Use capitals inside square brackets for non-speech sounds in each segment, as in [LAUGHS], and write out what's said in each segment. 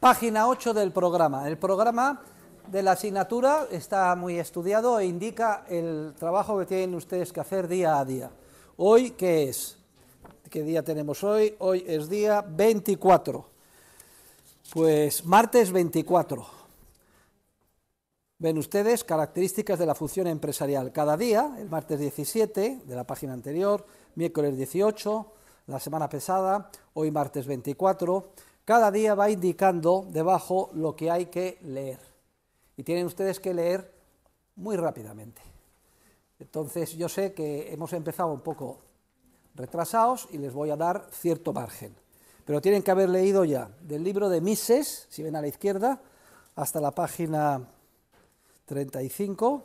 Página 8 del programa. El programa de la asignatura está muy estudiado e indica el trabajo que tienen ustedes que hacer día a día. Hoy, ¿qué es? ¿Qué día tenemos hoy? Hoy es día 24. Pues martes 24. Ven ustedes características de la función empresarial. Cada día, el martes 17 de la página anterior, miércoles 18, la semana pesada, hoy martes 24 cada día va indicando debajo lo que hay que leer. Y tienen ustedes que leer muy rápidamente. Entonces yo sé que hemos empezado un poco retrasados y les voy a dar cierto margen. Pero tienen que haber leído ya del libro de Mises, si ven a la izquierda, hasta la página 35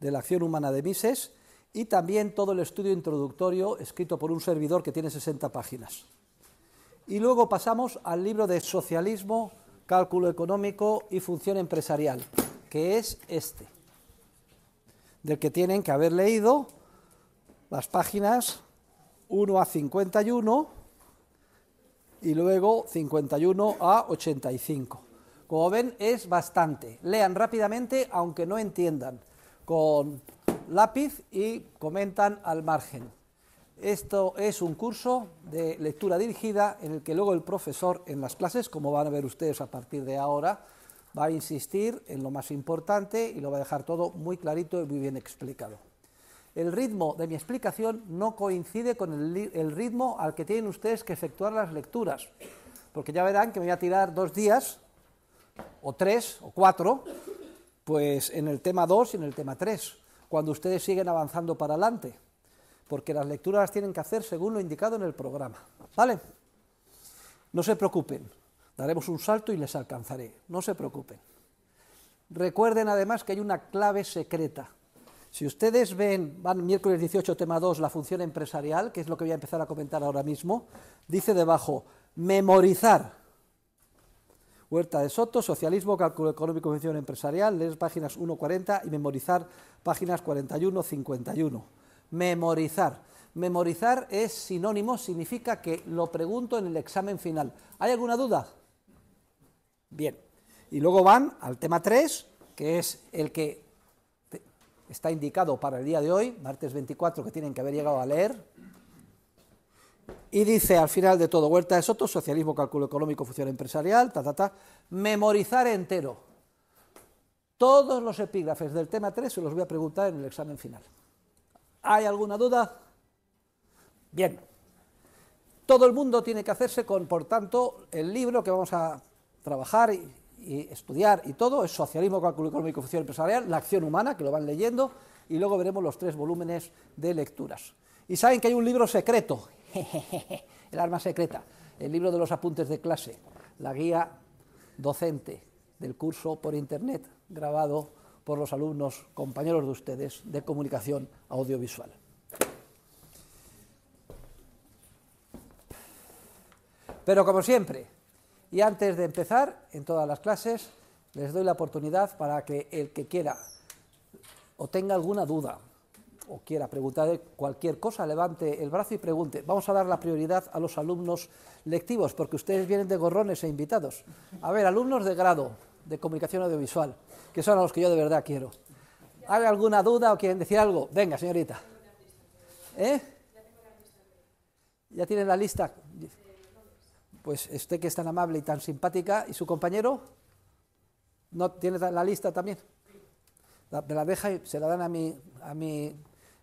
de la acción humana de Mises y también todo el estudio introductorio escrito por un servidor que tiene 60 páginas. Y luego pasamos al libro de Socialismo, Cálculo Económico y Función Empresarial, que es este, del que tienen que haber leído las páginas 1 a 51 y luego 51 a 85. Como ven, es bastante. Lean rápidamente, aunque no entiendan, con lápiz y comentan al margen. Esto es un curso de lectura dirigida en el que luego el profesor en las clases, como van a ver ustedes a partir de ahora, va a insistir en lo más importante y lo va a dejar todo muy clarito y muy bien explicado. El ritmo de mi explicación no coincide con el, ritmo al que tienen ustedes que efectuar las lecturas, porque ya verán que me voy a tirar dos días, o tres, o cuatro, pues en el tema dos y en el tema tres, cuando ustedes siguen avanzando para adelante porque las lecturas las tienen que hacer según lo indicado en el programa. ¿Vale? No se preocupen, daremos un salto y les alcanzaré, no se preocupen. Recuerden además que hay una clave secreta. Si ustedes ven, van miércoles 18, tema 2, la función empresarial, que es lo que voy a empezar a comentar ahora mismo, dice debajo, memorizar. Huerta de Soto, Socialismo, Cálculo Económico y Función Empresarial, leer páginas 1.40 y memorizar páginas 41-51. Memorizar. Memorizar es sinónimo, significa que lo pregunto en el examen final. ¿Hay alguna duda? Bien. Y luego van al tema 3, que es el que está indicado para el día de hoy, martes 24, que tienen que haber llegado a leer. Y dice al final de todo, vuelta de Soto, socialismo, cálculo económico, función empresarial, ta, ta, ta, memorizar entero. Todos los epígrafes del tema 3 se los voy a preguntar en el examen final. ¿Hay alguna duda? Bien. Todo el mundo tiene que hacerse con, por tanto, el libro que vamos a trabajar y, estudiar y todo, es Socialismo, Cálculo Económico y Función Empresarial, La Acción Humana, que lo van leyendo, y luego veremos los tres volúmenes de lecturas. Y saben que hay un libro secreto, [LAUGHS] el arma secreta, el libro de los apuntes de clase, la guía docente del curso por Internet grabado por los alumnos, compañeros de ustedes, de comunicación audiovisual. Pero como siempre, y antes de empezar, en todas las clases, les doy la oportunidad para que el que quiera o tenga alguna duda o quiera preguntar cualquier cosa, levante el brazo y pregunte. Vamos a dar la prioridad a los alumnos lectivos, porque ustedes vienen de gorrones e invitados. A ver, alumnos de grado, de comunicación audiovisual, que son a los que yo de verdad quiero. ¿Hay alguna duda o quieren decir algo? Venga, señorita. ¿Eh? ¿Ya tienen la lista? Pues usted que es tan amable y tan simpática, ¿y su compañero? ¿No tiene la lista también? me la deja y se la dan a mi, a mi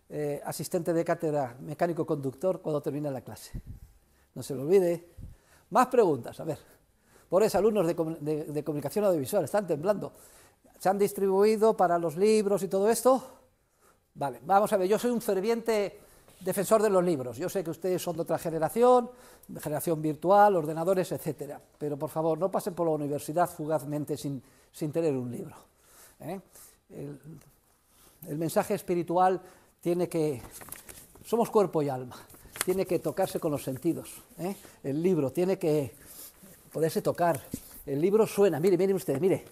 eh, asistente de cátedra, mecánico conductor, cuando termina la clase. No se lo olvide. Más preguntas, a ver pobres alumnos de, de comunicación audiovisual, están temblando. ¿Se han distribuido para los libros y todo esto? Vale, vamos a ver, yo soy un ferviente defensor de los libros. Yo sé que ustedes son de otra generación, de generación virtual, ordenadores, etcétera. Pero por favor, no pasen por la universidad fugazmente sin, tener un libro. ¿eh? El, mensaje espiritual tiene que. Somos cuerpo y alma, tiene que tocarse con los sentidos. ¿eh? El libro tiene que poderse tocar. El libro suena, mire, miren ustedes, mire,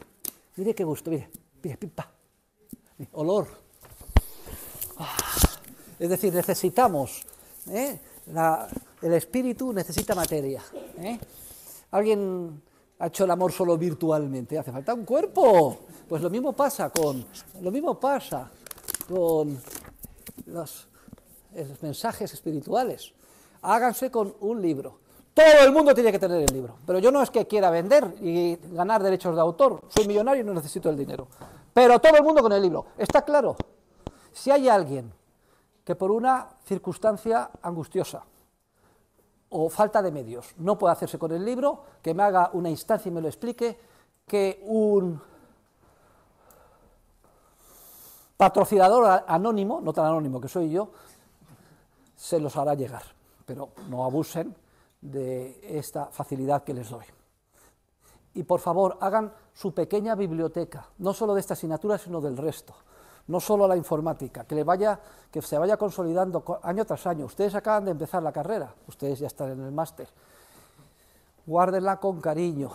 mire qué gusto, mire, olor. Ah, es decir, necesitamos, ¿eh? el espíritu necesita materia. ¿eh? ¿Alguien ha hecho el amor solo virtualmente? ¿Hace falta un cuerpo? Pues lo mismo pasa con, lo mismo pasa con los eh, mensajes espirituales. Háganse con un libro todo el mundo tiene que tener el libro. Pero yo no es que quiera vender y ganar derechos de autor. Soy millonario y no necesito el dinero. Pero todo el mundo con el libro. Está claro. Si hay alguien que por una circunstancia angustiosa o falta de medios no puede hacerse con el libro, que me haga una instancia y me lo explique, que un patrocinador anónimo, no tan anónimo que soy yo, se los hará llegar. Pero no abusen de esta facilidad que les doy. Y por favor, hagan su pequeña biblioteca, no solo de esta asignatura, sino del resto no solo la informática, que, vaya, que se vaya consolidando año tras año. Ustedes acaban de empezar la carrera, ustedes ya están en el máster. Guárdenla con cariño.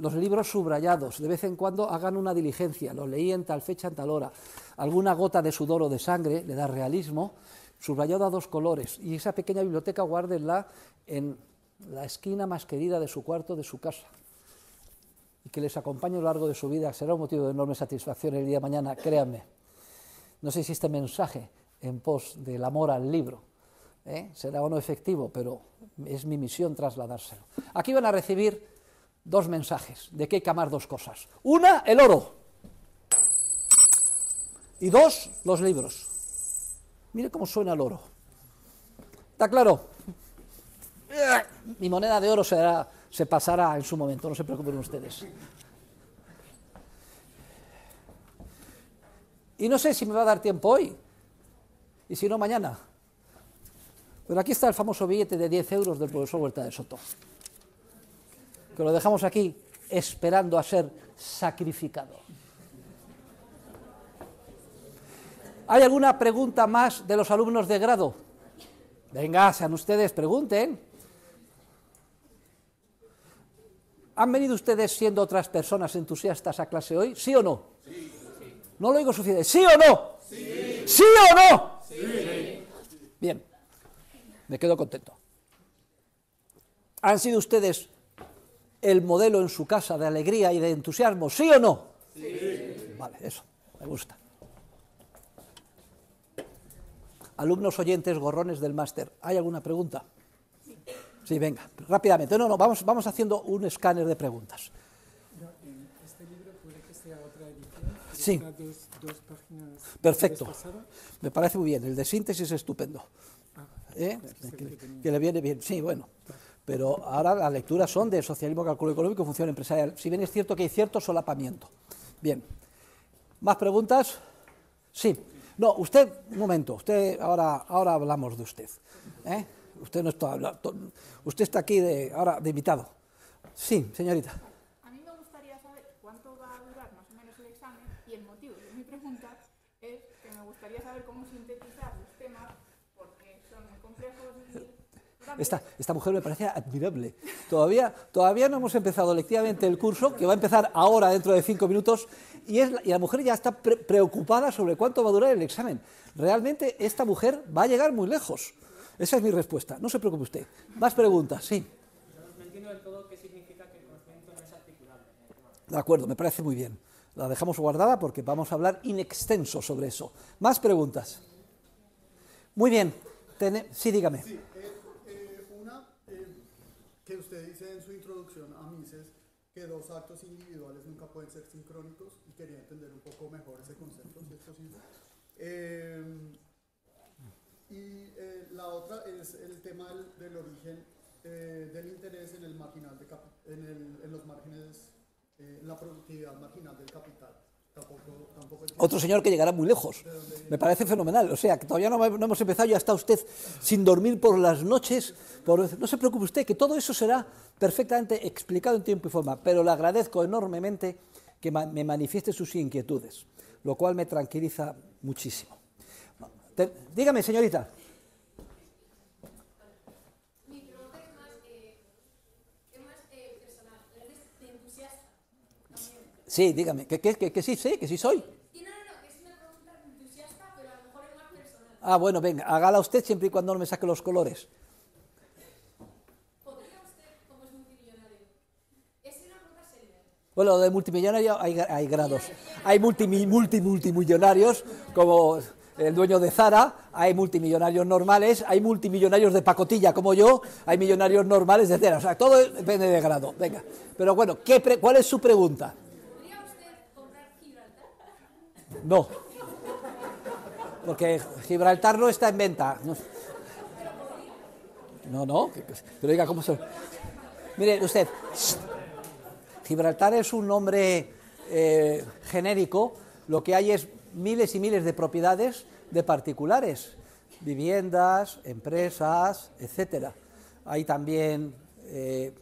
Los libros subrayados, de vez en cuando hagan una diligencia, lo leí en tal fecha, en tal hora. Alguna gota de sudor o de sangre le da realismo, subrayado a dos colores. Y esa pequeña biblioteca guárdenla en la esquina más querida de su cuarto, de su casa, y que les acompañe a lo largo de su vida, será un motivo de enorme satisfacción el día de mañana, créanme. No sé si este mensaje en pos del amor al libro ¿eh? será o no efectivo, pero es mi misión trasladárselo. Aquí van a recibir dos mensajes de que hay que amar dos cosas. Una, el oro. Y dos, los libros. Mire cómo suena el oro. ¿Está claro? mi moneda de oro se, se pasará en su momento, no se preocupen ustedes. Y no sé si me va a dar tiempo hoy, y si no mañana. Pero aquí está el famoso billete de 10 euros del profesor Huerta de Soto, que lo dejamos aquí esperando a ser sacrificado. ¿Hay alguna pregunta más de los alumnos de grado? Venga, sean ustedes, pregunten. ¿Han venido ustedes siendo otras personas entusiastas a clase hoy? ¿Sí o no? No lo digo suficiente. ¿Sí o no? Sí. ¿Sí o no? Bien. Me quedo contento. ¿Han sido ustedes el modelo en su casa de alegría y de entusiasmo? ¿Sí o no? Sí. Vale, eso. Me gusta. Alumnos oyentes gorrones del máster, ¿hay alguna pregunta? y venga, rápidamente. No, no, vamos, vamos haciendo un escáner de preguntas. este libro puede que sea otra edición. Sí. Perfecto. Me parece muy bien. El de síntesis es estupendo. Ah, ¿Eh? pues que, le viene bien. Sí, bueno pero ahora las lecturas son de socialismo, cálculo económico, función empresarial. Si bien es cierto que hay cierto solapamiento. Bien. ¿Más preguntas? Sí. No, usted, un momento, usted, ahora, ahora hablamos de usted. ¿eh? usted no está hablando, usted está aquí de, ahora de invitado. Sí, señorita. A mí me gustaría saber cuánto va a durar más o menos el examen y el motivo de mi pregunta es que me gustaría saber cómo sintetizar los temas porque son complejos esta, esta mujer me parece admirable. Todavía, todavía no hemos empezado lectivamente el curso, que va a empezar ahora dentro de cinco minutos, y, es, y la mujer ya está preocupada sobre cuánto va a durar el examen. Realmente esta mujer va a llegar muy lejos. Esa es mi respuesta. No se preocupe usted. Más preguntas, sí. No entiendo del todo qué significa que el conocimiento no es articulable. De acuerdo, me parece muy bien. La dejamos guardada porque vamos a hablar in extenso sobre eso. Más preguntas. Muy bien. sí, dígame. Sí, eh, eh, una eh, que usted dice en su introducción a Mises que dos actos individuales nunca pueden ser sincrónicos y quería entender un poco mejor ese concepto, si es y eh, la otra es el tema del, origen eh, del interés en, el marginal de en, los márgenes, eh, en la productividad marginal del capital. Otro señor que llegará muy lejos. Me parece fenomenal. O sea, que todavía no, hemos empezado, ya está usted sin dormir por las noches. No se preocupe usted, que todo eso será perfectamente explicado en tiempo y forma. Pero le agradezco enormemente que me manifieste sus inquietudes, lo cual me tranquiliza muchísimo dígame, señorita. Sí, dígame, que, que, que, sí, sí, que sí soy. Sí, no, no, no, que es una pregunta entusiasta, pero a lo mejor es más personal. Ah, bueno, venga, hágala usted siempre y cuando no me saque los colores. ¿Podría usted, como es multimillonario? Es una pregunta seria. Bueno, de multimillonario hay, hay grados. Hay multi, multimillonarios como el dueño de Zara, hay multimillonarios normales, hay multimillonarios de pacotilla como yo, hay millonarios normales, etcétera. O sea, todo depende de grado. Venga. Pero bueno, ¿cuál es su pregunta? ¿Podría usted comprar Gibraltar? No. Porque Gibraltar no está en venta. No, no, pero diga cómo se. Mire, usted, Gibraltar es un nombre eh, genérico. Lo que hay es miles y miles de propiedades de particulares, viviendas, empresas, etc. Hay también eh,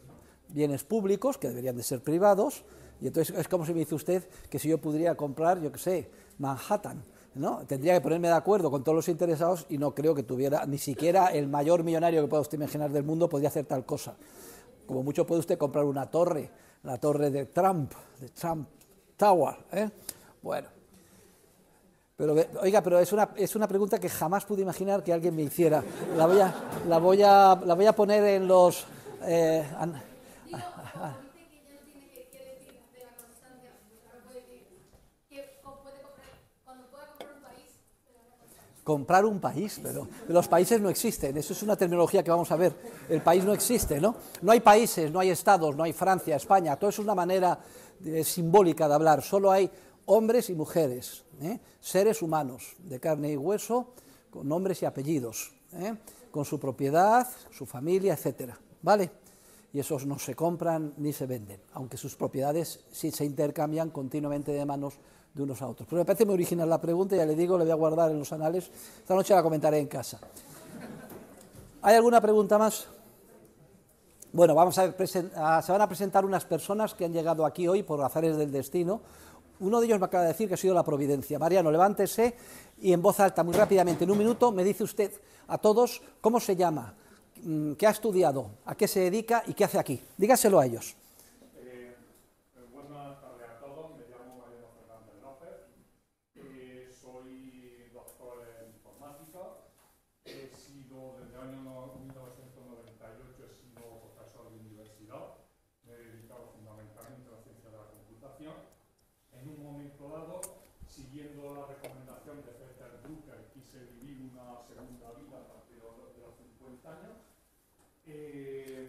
bienes públicos que deberían de ser privados, y entonces es como si me dice usted que si yo pudiera comprar, yo qué sé, Manhattan. ¿no? Tendría que ponerme de acuerdo con todos los interesados y no creo que tuviera, ni siquiera el mayor millonario que pueda usted imaginar del mundo podría hacer tal cosa. Como mucho puede usted comprar una torre, la torre de Trump, de Trump Tower. ¿eh? Bueno, oiga, pero es una, es una pregunta que jamás pude imaginar que alguien me hiciera. La voy a, la voy a, la voy a poner en los... Eh, comprar un país, pero los países no existen, eso es una terminología que vamos a ver, el país no existe, ¿no? No hay países, no hay estados, no hay Francia, España, todo eso es una manera eh, simbólica de hablar, solo hay hombres y mujeres, ¿eh? seres humanos de carne y hueso, con nombres y apellidos, ¿eh? con su propiedad, su familia, etcétera, ¿vale? Y esos no se compran ni se venden, aunque sus propiedades sí se intercambian continuamente de manos de unos a otros. Pero me parece muy original la pregunta, ya le digo, la voy a guardar en los anales. Esta noche la comentaré en casa. ¿Hay alguna pregunta más? Bueno, vamos a, se van a presentar unas personas que han llegado aquí hoy por azares del destino, uno de ellos me acaba de decir que ha sido la providencia. Mariano, levántese y en voz alta, muy rápidamente, en un minuto, me dice usted a todos cómo se llama, mm, qué ha estudiado, a qué se dedica y qué hace aquí. Dígaselo a ellos.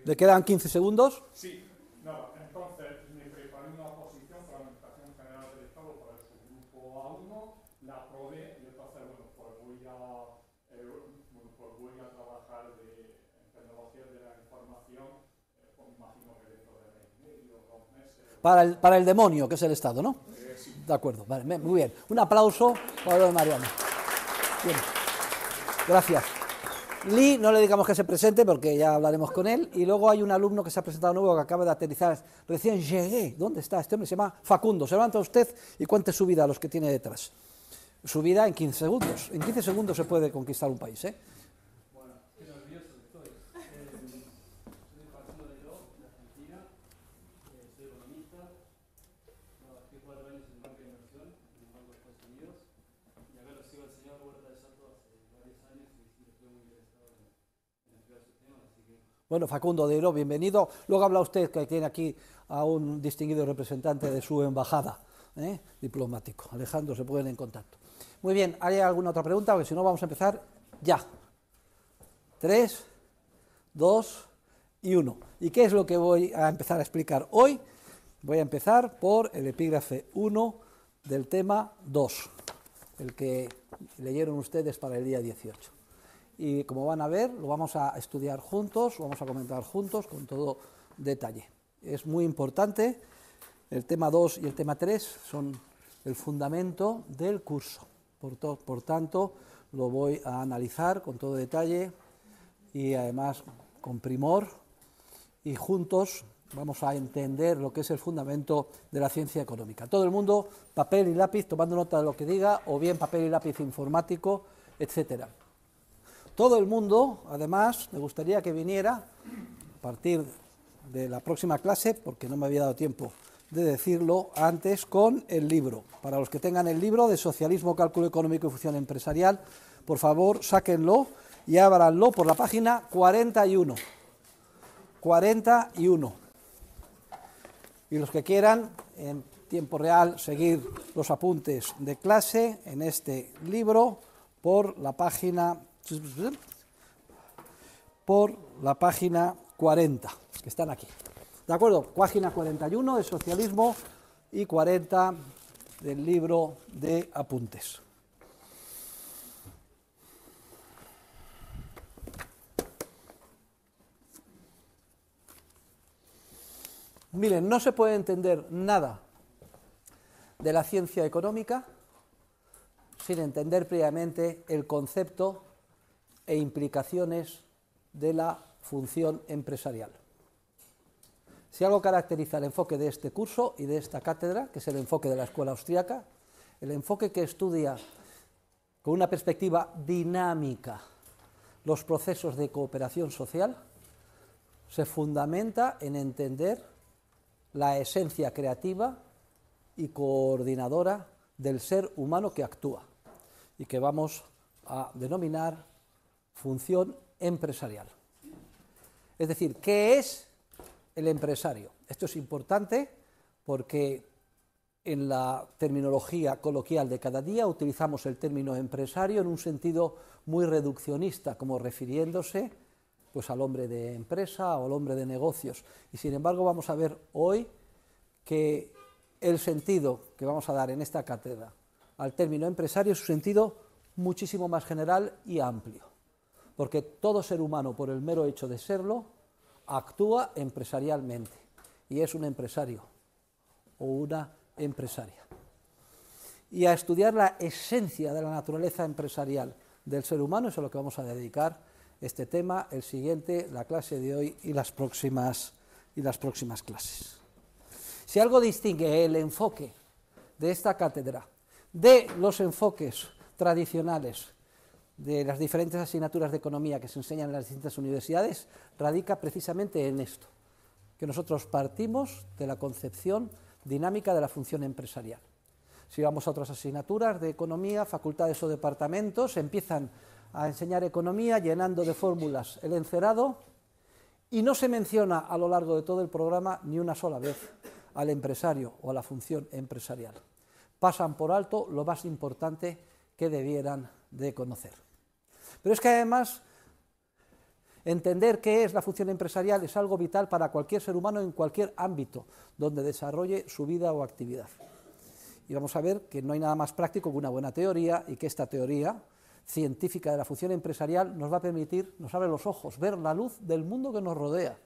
¿Le quedan 15 segundos? Sí. No, entonces me preparé una oposición para la Administración General del Estado para el subgrupo A1, la aprobé y entonces, bueno, pues voy a, eh, bueno, pues voy a trabajar en tecnología de la información, con eh, un pues imagino que dentro de mes y medio, dos meses. Para el, demonio, que es el Estado, ¿no? Eh, sí. De acuerdo, vale, muy bien. Un aplauso para lo de Mariano. Bien. Gracias. Lee, no le digamos que se presente porque ya hablaremos con él. Y luego hay un alumno que se ha presentado nuevo que acaba de aterrizar. Recién llegué. ¿Dónde está este hombre? Se llama Facundo. Se levanta usted y cuente su vida a los que tiene detrás. Su vida en 15 segundos. En 15 segundos se puede conquistar un país. ¿eh? Bueno, Facundo Deiro, bienvenido. Luego habla usted que tiene aquí a un distinguido representante de su embajada ¿eh? diplomático. Alejandro, se pueden en contacto. Muy bien, ¿hay alguna otra pregunta? Porque si no, vamos a empezar ya. Tres, dos y uno. ¿Y qué es lo que voy a empezar a explicar hoy? Voy a empezar por el epígrafe 1 del tema 2, el que leyeron ustedes para el día 18 y como van a ver, lo vamos a estudiar juntos, lo vamos a comentar juntos con todo detalle. Es muy importante, el tema 2 y el tema 3 son el fundamento del curso, por, por tanto lo voy a analizar con todo detalle y además con primor y juntos vamos a entender lo que es el fundamento de la ciencia económica. Todo el mundo, papel y lápiz, tomando nota de lo que diga, o bien papel y lápiz informático, etcétera. Todo el mundo, además, me gustaría que viniera a partir de la próxima clase, porque no me había dado tiempo de decirlo antes, con el libro. Para los que tengan el libro de Socialismo, Cálculo Económico y Función Empresarial, por favor, sáquenlo y ábranlo por la página 41. 41. Y los que quieran, en tiempo real, seguir los apuntes de clase en este libro por la página pues, por la página 40, que están aquí. ¿De acuerdo? Página 41 de Socialismo y 40 del libro de apuntes. Miren, no se puede entender nada de la ciencia económica sin entender previamente el concepto e implicaciones de la función empresarial. Si algo caracteriza el enfoque de este curso y de esta cátedra, que es el enfoque de la escuela austriaca el enfoque que estudia con una perspectiva dinámica los procesos de cooperación social, se fundamenta en entender la esencia creativa y coordinadora del ser humano que actúa y que vamos a denominar función empresarial. Es decir, ¿qué es el empresario? Esto es importante porque en la terminología coloquial de cada día utilizamos el término empresario en un sentido muy reduccionista, como refiriéndose pues al hombre de empresa o al hombre de negocios. Y sin embargo vamos a ver hoy que el sentido que vamos a dar en esta cátedra al término empresario es un sentido muchísimo más general y amplio porque todo ser humano, por el mero hecho de serlo, actúa empresarialmente y es un empresario o una empresaria. Y a estudiar la esencia de la naturaleza empresarial del ser humano, es a lo que vamos a dedicar este tema, el siguiente, la clase de hoy y las próximas, y las próximas clases. Si algo distingue el enfoque de esta cátedra de los enfoques tradicionales de las diferentes asignaturas de economía que se enseñan en las distintas universidades radica precisamente en esto, que nosotros partimos de la concepción dinámica de la función empresarial. Si vamos a otras asignaturas de economía, facultades o departamentos, empiezan a enseñar economía llenando de fórmulas el encerado y no se menciona a lo largo de todo el programa ni una sola vez al empresario o a la función empresarial. Pasan por alto lo más importante que debieran de conocer. Pero es que además entender qué es la función empresarial es algo vital para cualquier ser humano en cualquier ámbito donde desarrolle su vida o actividad. Y vamos a ver que no hay nada más práctico que una buena teoría y que esta teoría científica de la función empresarial nos va a permitir, nos abre los ojos, ver la luz del mundo que nos rodea,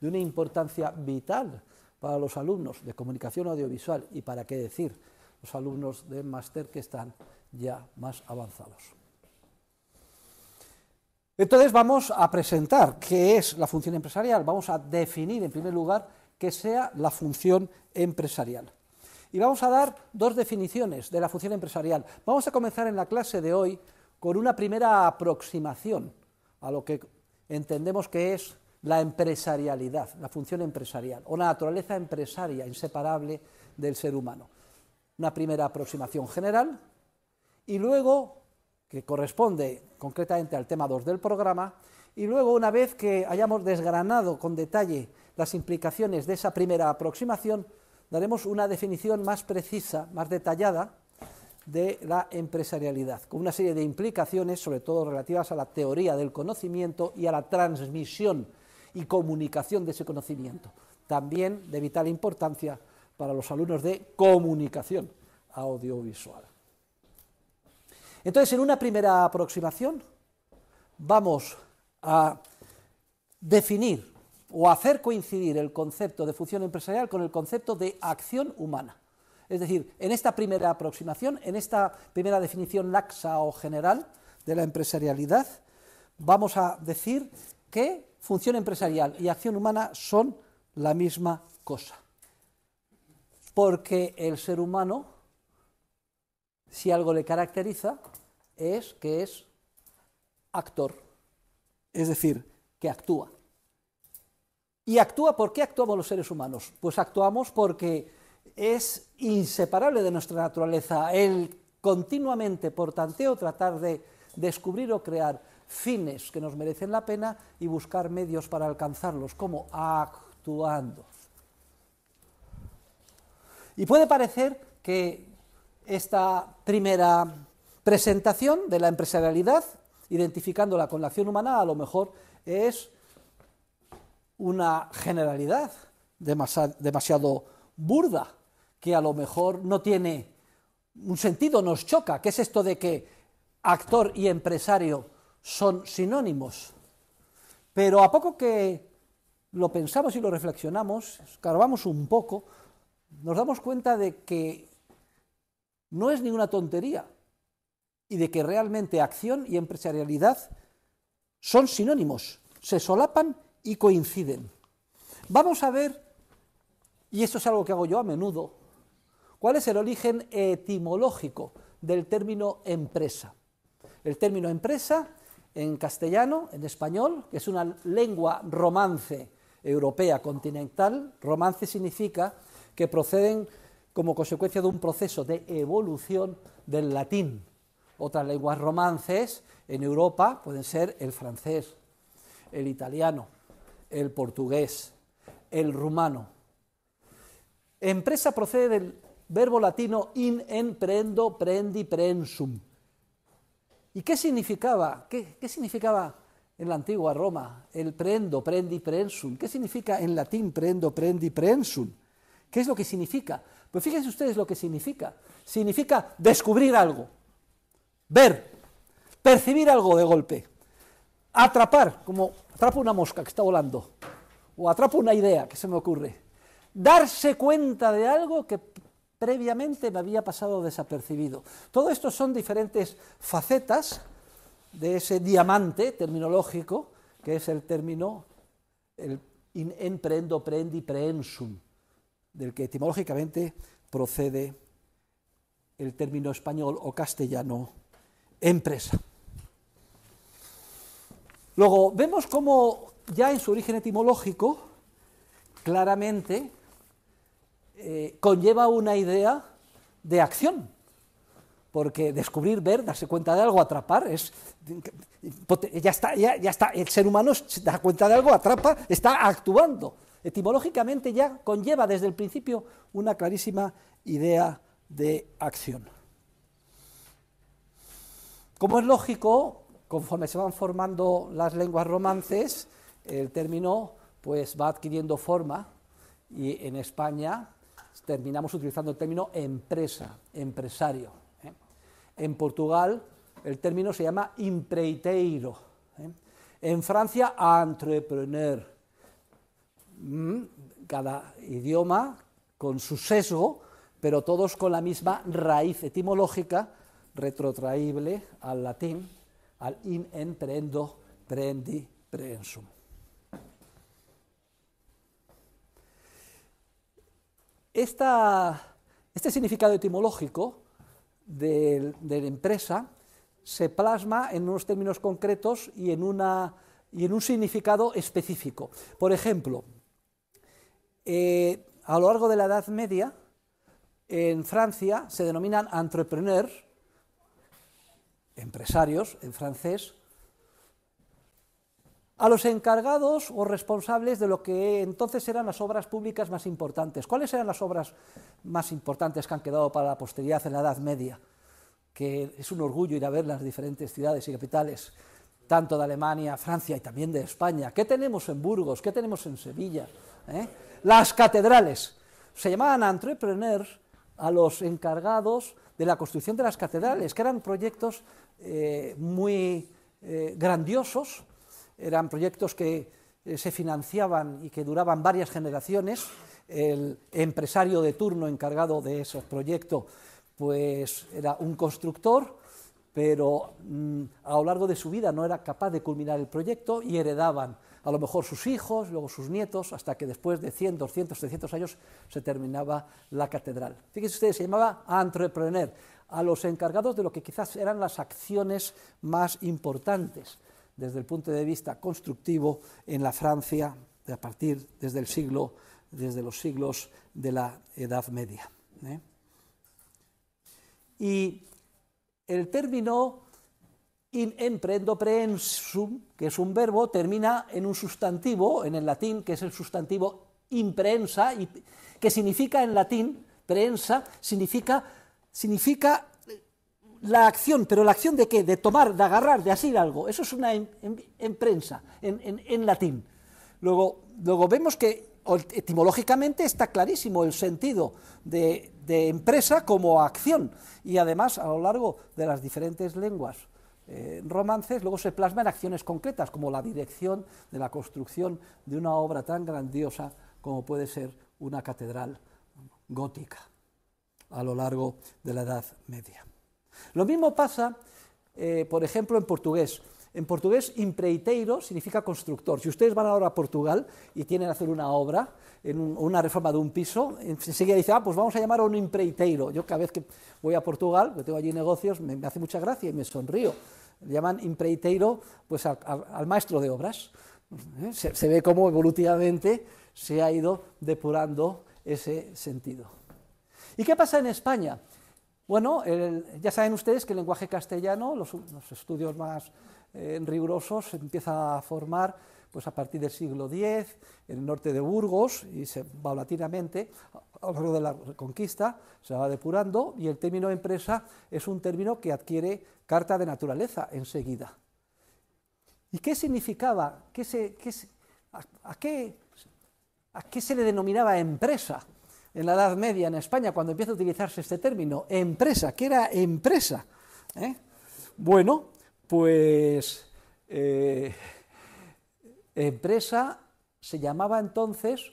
de una importancia vital para los alumnos de comunicación audiovisual y para qué decir los alumnos de máster que están ya más avanzados. Entonces vamos a presentar qué es la función empresarial, vamos a definir en primer lugar qué sea la función empresarial. Y vamos a dar dos definiciones de la función empresarial. Vamos a comenzar en la clase de hoy con una primera aproximación a lo que entendemos que es la empresarialidad, la función empresarial o la naturaleza empresaria inseparable del ser humano. Una primera aproximación general y luego que corresponde concretamente al tema 2 del programa, y luego una vez que hayamos desgranado con detalle las implicaciones de esa primera aproximación, daremos una definición más precisa, más detallada de la empresarialidad, con una serie de implicaciones, sobre todo relativas a la teoría del conocimiento y a la transmisión y comunicación de ese conocimiento, también de vital importancia para los alumnos de comunicación audiovisual. Entonces, en una primera aproximación, vamos a definir o hacer coincidir el concepto de función empresarial con el concepto de acción humana. Es decir, en esta primera aproximación, en esta primera definición laxa o general de la empresarialidad, vamos a decir que función empresarial y acción humana son la misma cosa. Porque el ser humano si algo le caracteriza, es que es actor, es decir, que actúa. ¿Y actúa por qué actuamos los seres humanos? Pues actuamos porque es inseparable de nuestra naturaleza el continuamente, por tanteo, tratar de descubrir o crear fines que nos merecen la pena y buscar medios para alcanzarlos, como actuando. Y puede parecer que esta primera presentación de la empresarialidad, identificándola con la acción humana, a lo mejor es una generalidad demasiado burda, que a lo mejor no tiene un sentido, nos choca. que es esto de que actor y empresario son sinónimos? Pero a poco que lo pensamos y lo reflexionamos, escarbamos un poco, nos damos cuenta de que no es ninguna tontería y de que realmente acción y empresarialidad son sinónimos, se solapan y coinciden. Vamos a ver, y esto es algo que hago yo a menudo, cuál es el origen etimológico del término empresa. El término empresa en castellano, en español, que es una lengua romance europea continental, romance significa que proceden como consecuencia de un proceso de evolución del latín. Otras lenguas romances en Europa pueden ser el francés, el italiano, el portugués, el rumano. Empresa procede del verbo latino in, emprendo, prendi, prensum. ¿Y qué significaba? ¿Qué, significaba en la antigua Roma el prendo, prendi, prensum? ¿Qué significa en latín prendo, prendi, prensum? ¿Qué es lo que significa? Pero pues fíjense ustedes lo que significa. Significa descubrir algo, ver, percibir algo de golpe, atrapar, como atrapa una mosca que está volando, o atrapa una idea que se me ocurre, darse cuenta de algo que previamente me había pasado desapercibido. Todo esto son diferentes facetas de ese diamante terminológico, que es el término el in, prendi, preensum, del que etimológicamente procede el término español o castellano empresa. Luego vemos cómo ya en su origen etimológico claramente eh, conlleva una idea de acción, porque descubrir, ver, darse cuenta de algo, atrapar, es, ya, está, ya, está, el ser humano se da cuenta de algo, atrapa, está actuando etimológicamente ya conlleva desde el principio una clarísima idea de acción. Como es lógico, conforme se van formando las lenguas romances, el término pues va adquiriendo forma y en España terminamos utilizando el término empresa, empresario. ¿eh? En Portugal el término se llama empreiteiro. ¿eh? En Francia, entrepreneur. Mm, cada idioma con su sesgo, pero todos con la misma raíz etimológica retrotraíble al latín, al in, en, preendo, preendi, preensum. este significado etimológico de, de, la empresa se plasma en unos términos concretos y en, una, y en un significado específico. Por ejemplo, eh, a lo largo de la Edad Media, en Francia se denominan entrepreneurs, empresarios en francés, a los encargados o responsables de lo que entonces eran las obras públicas más importantes. ¿Cuáles eran las obras más importantes que han quedado para la posteridad en la Edad Media? Que es un orgullo ir a ver las diferentes ciudades y capitales, tanto de Alemania, Francia y también de España. ¿Qué tenemos en Burgos? ¿Qué tenemos en Sevilla? ¿eh? Las catedrales. Se llamaban entrepreneurs a los encargados de la construcción de las catedrales, que eran proyectos eh, muy eh, grandiosos, eran proyectos que se financiaban y que duraban varias generaciones. El empresario de turno encargado de esos proyectos, pues, era un constructor, pero mm, a lo largo de su vida no era capaz de culminar el proyecto y heredaban a lo mejor sus hijos, luego sus nietos, hasta que después de 100, 200, 300 años se terminaba la catedral. Fíjense ustedes, se llamaba entrepreneur, a los encargados de lo que quizás eran las acciones más importantes desde el punto de vista constructivo en la Francia de a partir desde el siglo desde los siglos de la Edad Media. ¿eh? Y el término In emprendo preensum, que es un verbo, termina en un sustantivo, en el latín, que es el sustantivo imprensa, que significa en latín, prensa, significa, significa la acción, pero la acción de qué? De tomar, de agarrar, de asir algo. Eso es una imprensa, em, em, en, latín. Luego, luego vemos que etimológicamente está clarísimo el sentido de empresa como acción y además a lo largo de las diferentes lenguas eh, romances luego se plasma en acciones concretas, como la dirección de la construcción de una obra tan grandiosa como puede ser una catedral gótica a lo largo de la Edad Media. Lo mismo pasa, eh, por ejemplo, en portugués. En portugués, impreiteiro significa constructor. Si ustedes van ahora a Portugal y tienen que hacer una obra, en una reforma de un piso, enseguida dice, ah, pues vamos a llamar a un impreiteiro. Yo cada vez que voy a Portugal, que tengo allí negocios, me hace mucha gracia y me sonrío llaman impreiteiro pues, al, maestro de obras. ¿eh? Se, ve cómo evolutivamente se ha ido depurando ese sentido. ¿Y qué pasa en España? Bueno, ya saben ustedes que el lenguaje castellano, los, estudios más eh, rigurosos, empieza a formar pues a partir del siglo X, en el norte de Burgos, y se, paulatinamente, a lo largo de la conquista, se va depurando, y el término empresa es un término que adquiere carta de naturaleza enseguida. ¿Y qué significaba? ¿Qué se, a, qué, se le denominaba empresa? En la Edad Media, en España, cuando empieza a utilizarse este término, empresa, ¿qué era empresa? ¿Eh? Bueno, pues eh, empresa se llamaba entonces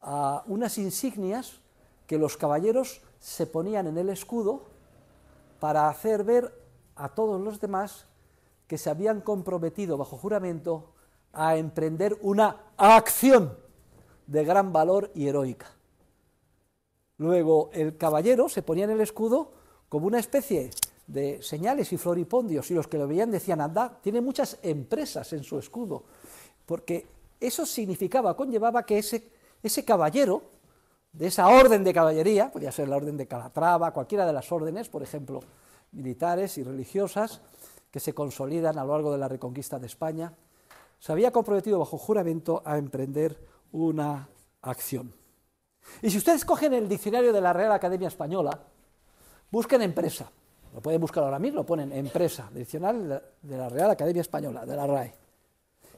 a unas insignias que los caballeros se ponían en el escudo para hacer ver a todos los demás que se habían comprometido bajo juramento a emprender una acción de gran valor y heroica. Luego el caballero se ponía en el escudo como una especie de señales y floripondios y los que lo veían decían, anda, tiene muchas empresas en su escudo porque eso significaba, conllevaba que ese, caballero, de esa orden de caballería, podía ser la orden de Calatrava, cualquiera de las órdenes, por ejemplo, militares y religiosas, que se consolidan a lo largo de la reconquista de España, se había comprometido bajo juramento a emprender una acción. Y si ustedes cogen el diccionario de la Real Academia Española, busquen empresa, lo pueden buscar ahora mismo, lo ponen empresa, diccionario de la Real Academia Española, de la RAE.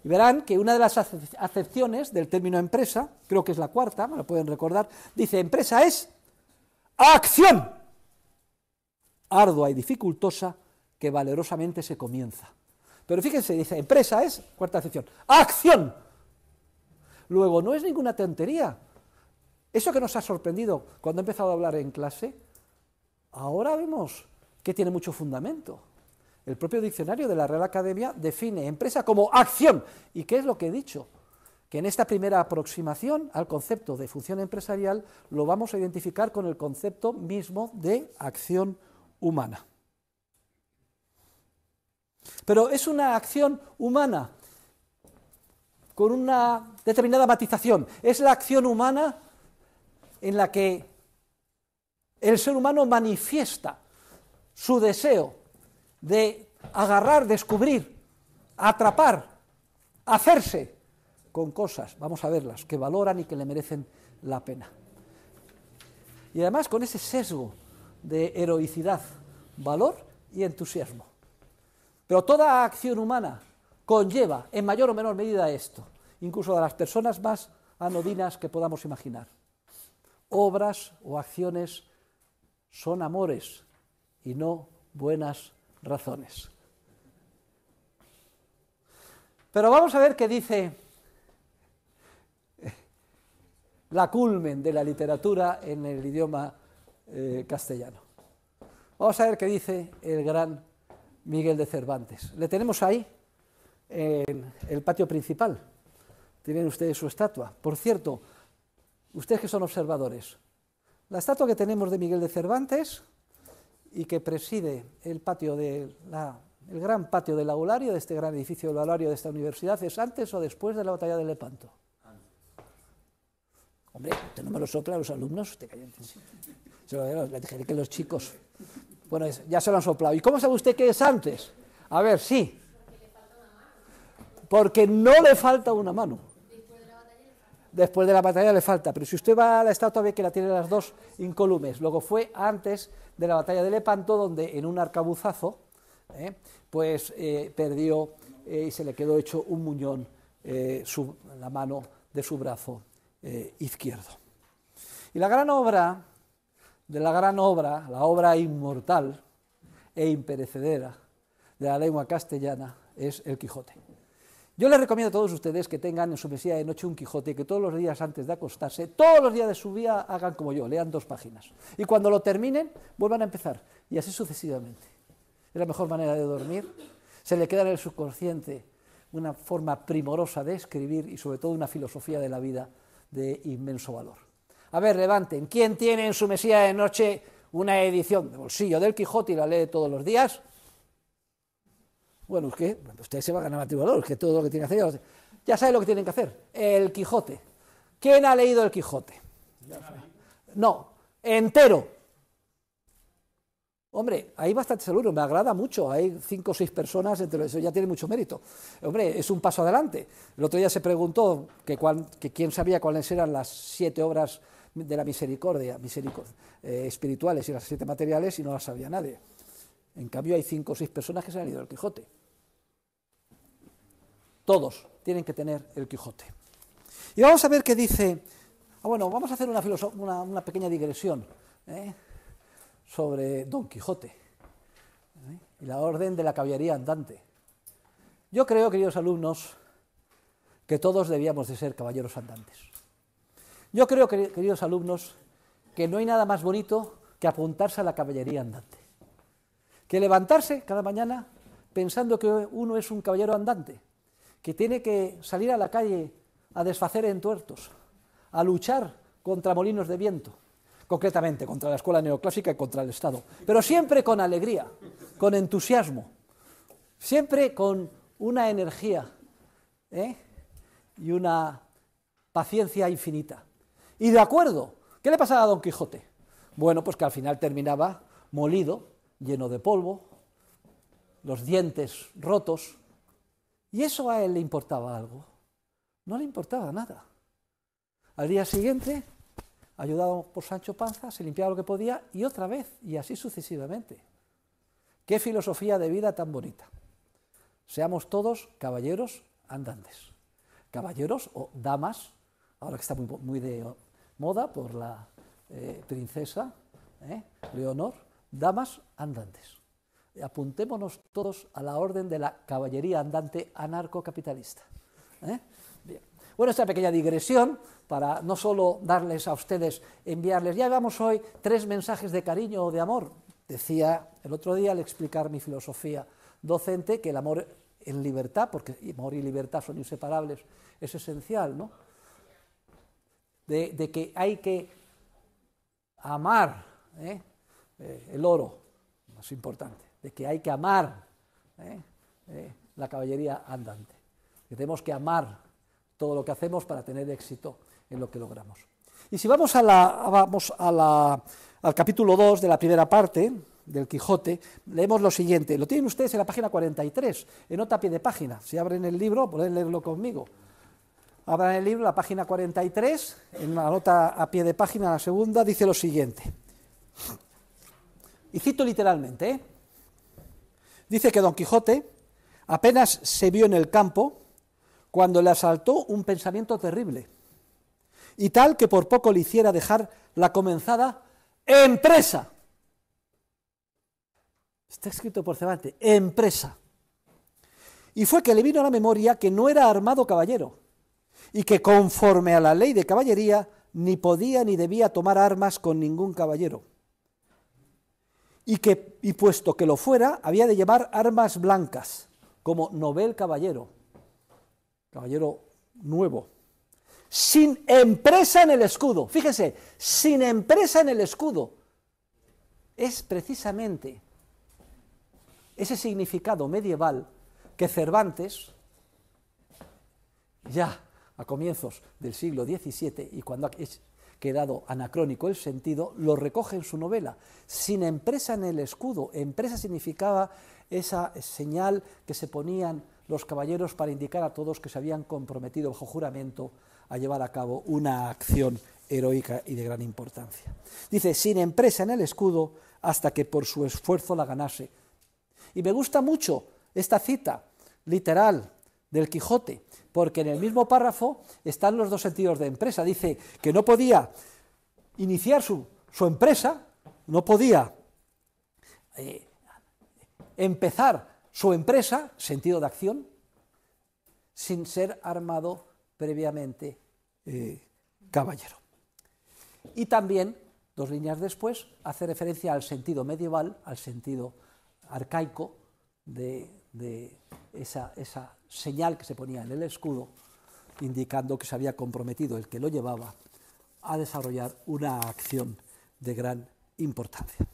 Y verán que una de las acepciones del término empresa, creo que es la cuarta, me lo pueden recordar, dice empresa es acción ardua y dificultosa que valerosamente se comienza. Pero fíjense, dice empresa es, cuarta acepción, acción. Luego, no es ninguna tontería. Eso que nos ha sorprendido cuando he empezado a hablar en clase, ahora vemos que tiene mucho fundamento. El propio diccionario de la Real Academia define empresa como acción. ¿Y qué es lo que he dicho? Que en esta primera aproximación al concepto de función empresarial lo vamos a identificar con el concepto mismo de acción humana. Pero es una acción humana con una determinada matización. Es la acción humana en la que el ser humano manifiesta su deseo de agarrar, descubrir, atrapar, hacerse con cosas, vamos a verlas, que valoran y que le merecen la pena. Y además con ese sesgo de heroicidad, valor y entusiasmo. Pero toda acción humana conlleva en mayor o menor medida esto, incluso de las personas más anodinas que podamos imaginar. Obras o acciones son amores y no buenas razones. Pero vamos a ver qué dice eh, la culmen de la literatura en el idioma eh, castellano. Vamos a ver qué dice el gran Miguel de Cervantes. Le tenemos ahí en el patio principal. Tienen ustedes su estatua. Por cierto, ustedes que son observadores, la estatua que tenemos de Miguel de Cervantes y que preside el patio de el gran patio del aulario, de este gran edificio del aulario de esta universidad, es antes o después de la batalla de Lepanto. Hombre, usted no me lo sopla los alumnos, usted le dije que los chicos. Bueno, ya se lo han soplado. ¿Y cómo sabe usted que es antes? A ver, sí. Porque no le falta una mano después de la batalla le falta, pero si usted va a la estatua ve que la tiene las dos incolumes. Luego fue antes de la batalla de Lepanto, donde en un arcabuzazo, ¿eh? pues eh, perdió eh, y se le quedó hecho un muñón la mano de su brazo izquierdo. Y la gran obra, de la gran obra, la obra inmortal e imperecedera de la lengua castellana, es El Quijote. Yo les recomiendo a todos ustedes que tengan en su mesía de noche un Quijote, que todos los días antes de acostarse, todos los días de su vida hagan como yo, lean dos páginas. Y cuando lo terminen, vuelvan a empezar. Y así sucesivamente. Es la mejor manera de dormir. Se le queda en el subconsciente una forma primorosa de escribir y sobre todo una filosofía de la vida de inmenso valor. A ver, levanten. ¿Quién tiene en su mesía de noche una edición de bolsillo del Quijote y la lee todos los días? Bueno, es que usted se va a ganar matrimonio, es que todo lo que tiene que hacer, ya sabe lo que tienen que hacer. El Quijote. ¿Quién ha leído el Quijote? No, entero. Hombre, hay bastante salud, me agrada mucho, hay cinco o seis personas, entre eso ya tiene mucho mérito. Hombre, es un paso adelante. El otro día se preguntó que, quién sabía cuáles eran las siete obras de la misericordia, misericordia eh, espirituales y las siete materiales y no las sabía nadie. En cambio, hay cinco o seis personas que se han ido el Quijote. Todos tienen que tener el Quijote. Y vamos a ver qué dice. Ah, bueno, vamos a hacer una, pequeña digresión ¿eh? sobre Don Quijote ¿eh? y la orden de la caballería andante. Yo creo, queridos alumnos, que todos debíamos de ser caballeros andantes. Yo creo, queridos alumnos, que no hay nada más bonito que apuntarse a la caballería andante que levantarse cada mañana pensando que uno es un caballero andante, que tiene que salir a la calle a desfacer entuertos, a luchar contra molinos de viento, concretamente contra la escuela neoclásica y contra el Estado, pero siempre con alegría, con entusiasmo, siempre con una energía ¿eh? y una paciencia infinita. Y de acuerdo, ¿qué le pasaba a Don Quijote? Bueno, pues que al final terminaba molido lleno de polvo, los dientes rotos, y eso a él le importaba algo. No le importaba nada. Al día siguiente, ayudado por Sancho Panza, se limpiaba lo que podía y otra vez, y así sucesivamente. Qué filosofía de vida tan bonita. Seamos todos caballeros andantes. Caballeros o damas, ahora que está muy, de moda por la eh, princesa eh, Leonor damas andantes. Apuntémonos todos a la orden de la caballería andante anarcocapitalista. ¿eh? Bueno, esta pequeña digresión para no solo darles a ustedes, enviarles, ya vamos hoy tres mensajes de cariño o de amor. Decía el otro día al explicar mi filosofía docente que el amor en libertad, porque amor y libertad son inseparables, es esencial, ¿no? De, de que hay que amar, ¿eh? Eh, el oro, más importante, de que hay que amar ¿eh? Eh, la caballería andante, que tenemos que amar todo lo que hacemos para tener éxito en lo que logramos. Y si vamos, vamos al capítulo 2 de la primera parte del Quijote, leemos lo siguiente, lo tienen ustedes en la página 43, en nota a pie de página, si abren el libro, pueden leerlo conmigo. Abran el libro, la página 43, en la nota a pie de página, la segunda, dice lo siguiente. Y cito literalmente. ¿eh? Dice que Don Quijote apenas se vio en el campo cuando le asaltó un pensamiento terrible, y tal que por poco le hiciera dejar la comenzada empresa. Está escrito por Cervantes, empresa. Y fue que le vino a la memoria que no era armado caballero, y que conforme a la ley de caballería ni podía ni debía tomar armas con ningún caballero y, que, y puesto que lo fuera, había de llevar armas blancas, como novel caballero, caballero nuevo, sin empresa en el escudo. Fíjese, sin empresa en el escudo. Es precisamente ese significado medieval que Cervantes, ya a comienzos del siglo XVII, y cuando quedado anacrónico el sentido, lo recoge en su novela. Sin empresa en el escudo, empresa significaba esa señal que se ponían los caballeros para indicar a todos que se habían comprometido bajo juramento a llevar a cabo una acción heroica y de gran importancia. Dice, sin empresa en el escudo hasta que por su esfuerzo la ganase. Y me gusta mucho esta cita literal del Quijote, porque en el mismo párrafo están los dos sentidos de empresa. Dice que no podía iniciar su, empresa, no podía eh, empezar su empresa, sentido de acción, sin ser armado previamente eh, caballero. Y también, dos líneas después, hace referencia al sentido medieval, al sentido arcaico de, esa, esa señal que se ponía en el escudo indicando que se había comprometido el que lo llevaba a desarrollar una acción de gran importancia.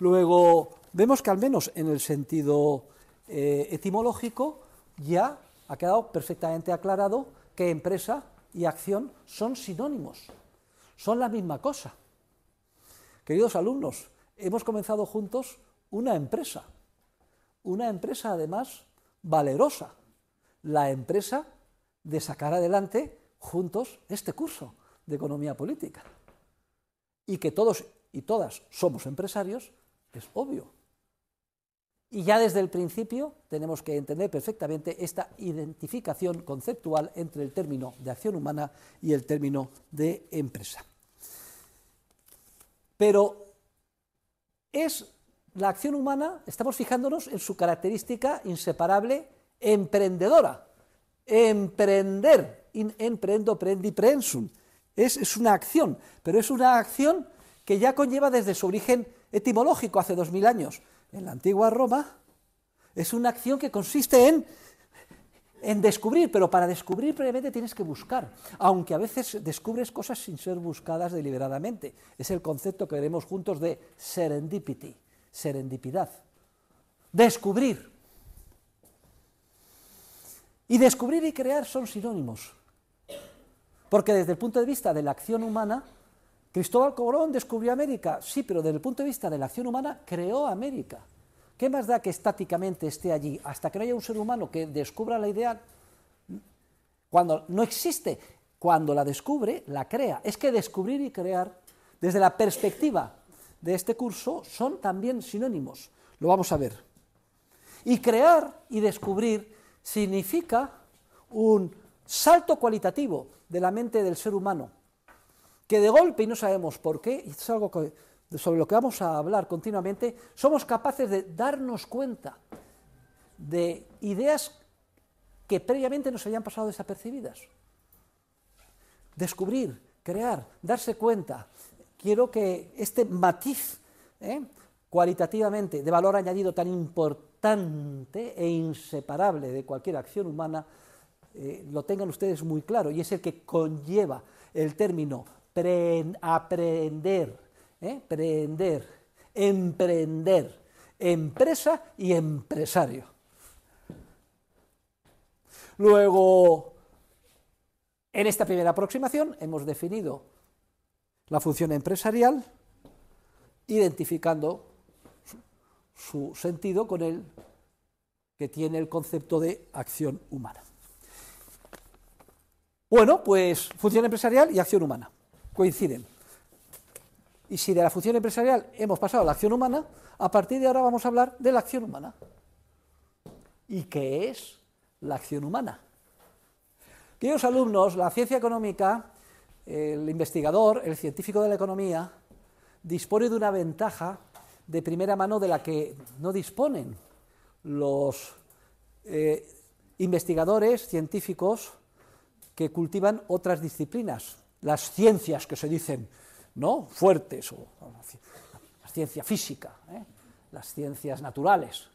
Luego vemos que al menos en el sentido eh, etimológico ya ha quedado perfectamente aclarado que empresa y acción son sinónimos, son la misma cosa. Queridos alumnos, hemos comenzado juntos una empresa, una empresa además valerosa la empresa de sacar adelante juntos este curso de economía política. Y que todos y todas somos empresarios, es obvio. Y ya desde el principio tenemos que entender perfectamente esta identificación conceptual entre el término de acción humana y el término de empresa. Pero es la acción humana estamos fijándonos en su característica inseparable emprendedora. Emprender, in, emprendo, prendi, prensum. Es, es una acción, pero es una acción que ya conlleva desde su origen etimológico hace dos mil años. En la antigua Roma es una acción que consiste en en descubrir, pero para descubrir previamente tienes que buscar, aunque a veces descubres cosas sin ser buscadas deliberadamente. Es el concepto que veremos juntos de serendipity serendipidad, descubrir. Y descubrir y crear son sinónimos, porque desde el punto de vista de la acción humana, Cristóbal Colón descubrió América, sí, pero desde el punto de vista de la acción humana, creó América. ¿Qué más da que estáticamente esté allí? Hasta que no haya un ser humano que descubra la idea, cuando no existe, cuando la descubre, la crea. Es que descubrir y crear, desde la perspectiva de este curso son también sinónimos. Lo vamos a ver. Y crear y descubrir significa un salto cualitativo de la mente del ser humano, que de golpe, y no sabemos por qué, y es algo sobre lo que vamos a hablar continuamente, somos capaces de darnos cuenta de ideas que previamente nos habían pasado desapercibidas. Descubrir, crear, darse cuenta, quiero que este matiz ¿eh? cualitativamente de valor añadido tan importante e inseparable de cualquier acción humana, eh, lo tengan ustedes muy claro, y es el que conlleva el término aprender, ¿eh? emprender, empresa y empresario. Luego, en esta primera aproximación hemos definido la función empresarial, identificando su, sentido con el que tiene el concepto de acción humana. Bueno, pues función empresarial y acción humana coinciden. Y si de la función empresarial hemos pasado a la acción humana, a partir de ahora vamos a hablar de la acción humana. ¿Y qué es la acción humana? Queridos alumnos, la ciencia económica el investigador, el científico de la economía, dispone de una ventaja de primera mano de la que no disponen los eh, investigadores científicos que cultivan otras disciplinas, las ciencias que se dicen, ¿no? Fuertes, o, la ciencia física, ¿eh? las ciencias naturales.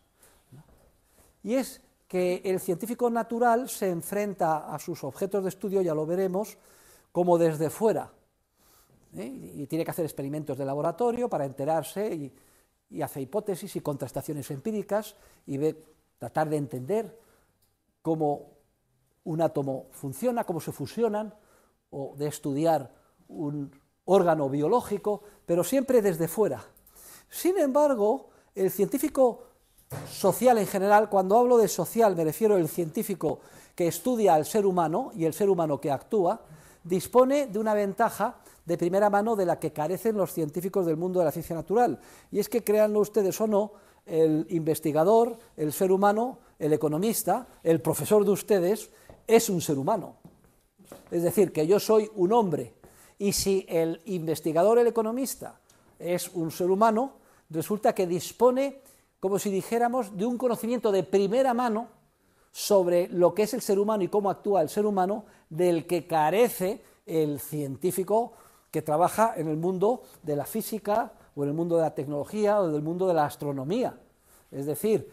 Y es que el científico natural se enfrenta a sus objetos de estudio, ya lo veremos, como desde fuera. ¿eh? Y tiene que hacer experimentos de laboratorio para enterarse y, y hace hipótesis y contrastaciones empíricas y ve, tratar de entender cómo un átomo funciona, cómo se fusionan, o de estudiar un órgano biológico, pero siempre desde fuera. Sin embargo, el científico social en general, cuando hablo de social me refiero al científico que estudia al ser humano y el ser humano que actúa, dispone de una ventaja de primera mano de la que carecen los científicos del mundo de la ciencia natural, y es que créanlo ustedes o no, el investigador, el ser humano, el economista, el profesor de ustedes, es un ser humano. Es decir, que yo soy un hombre, y si el investigador, el economista, es un ser humano, resulta que dispone, como si dijéramos, de un conocimiento de primera mano sobre lo que es el ser humano y cómo actúa el ser humano del que carece el científico que trabaja en el mundo de la física o en el mundo de la tecnología o del mundo de la astronomía. Es decir,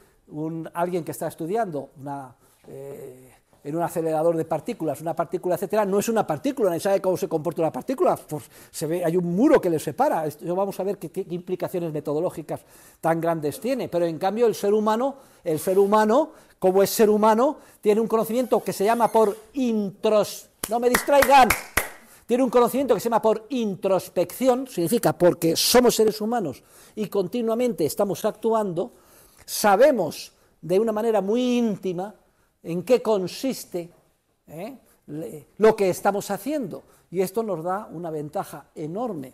alguien que está estudiando una, eh, en un acelerador de partículas, una partícula, etcétera, no es una partícula, nadie sabe cómo se comporta una partícula, pues se ve, hay un muro que le separa. vamos a ver qué, implicaciones metodológicas tan grandes tiene. Pero en cambio, el ser humano, el ser humano, como es ser humano, tiene un conocimiento que se llama por intros. No me distraigan. Tiene un conocimiento que se llama por introspección, significa porque somos seres humanos y continuamente estamos actuando, sabemos de una manera muy íntima en qué consiste eh, lo que estamos haciendo. Y esto nos da una ventaja enorme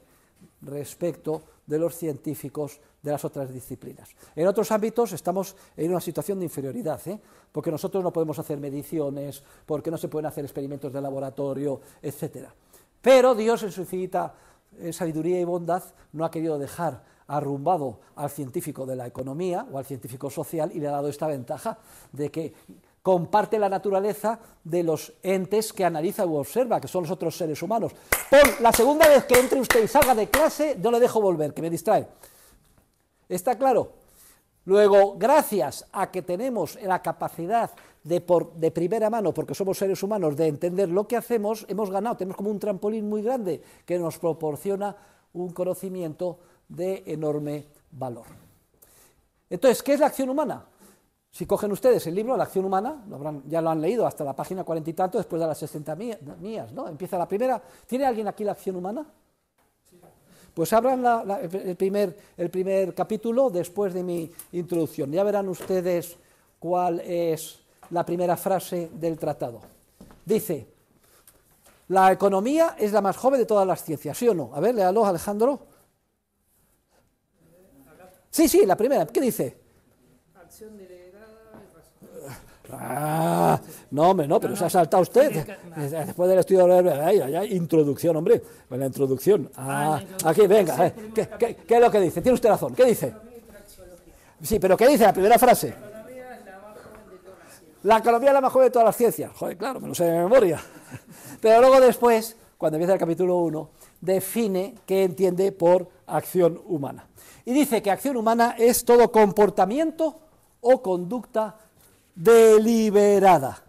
respecto de los científicos de las otras disciplinas. En otros ámbitos estamos en una situación de inferioridad, ¿eh? porque nosotros no podemos hacer mediciones, porque no se pueden hacer experimentos de laboratorio, etc. Pero Dios en su infinita eh, sabiduría y bondad no ha querido dejar arrumbado al científico de la economía o al científico social y le ha dado esta ventaja de que comparte la naturaleza de los entes que analiza u observa, que son los otros seres humanos. Por la segunda vez que entre usted y salga de clase, yo le dejo volver, que me distrae. ¿Está claro? Luego, gracias a que tenemos la capacidad de, de primera mano, porque somos seres humanos, de entender lo que hacemos, hemos ganado, tenemos como un trampolín muy grande que nos proporciona un conocimiento de enorme valor. Entonces, ¿qué es la acción humana? Si cogen ustedes el libro La acción humana, ya lo han leído hasta la página cuarenta y tanto, después de las 60 mías, ¿no? Empieza la primera. ¿Tiene alguien aquí la acción humana? Pues abran el, primer, el, primer, capítulo después de mi introducción. Ya verán ustedes cuál es la primera frase del tratado. Dice, la economía es la más joven de todas las ciencias, ¿sí o no? A ver, léalo, Alejandro. Sí, sí, la primera. ¿Qué dice? Acción Ah, no, hombre, no, pero se ha saltado usted. Eh, después del estudio de pues la introducción, hombre. La introducción. aquí, venga. Eh, ¿Qué, es lo que dice? Tiene usted razón. ¿Qué dice? Sí, pero ¿qué dice la primera frase? La economía es la más joven de todas las ciencias. Joder, claro, me lo sé de memoria. Pero luego después, cuando empieza el capítulo 1, define qué entiende por acción humana. Y dice que acción humana es todo comportamiento o conducta deliberada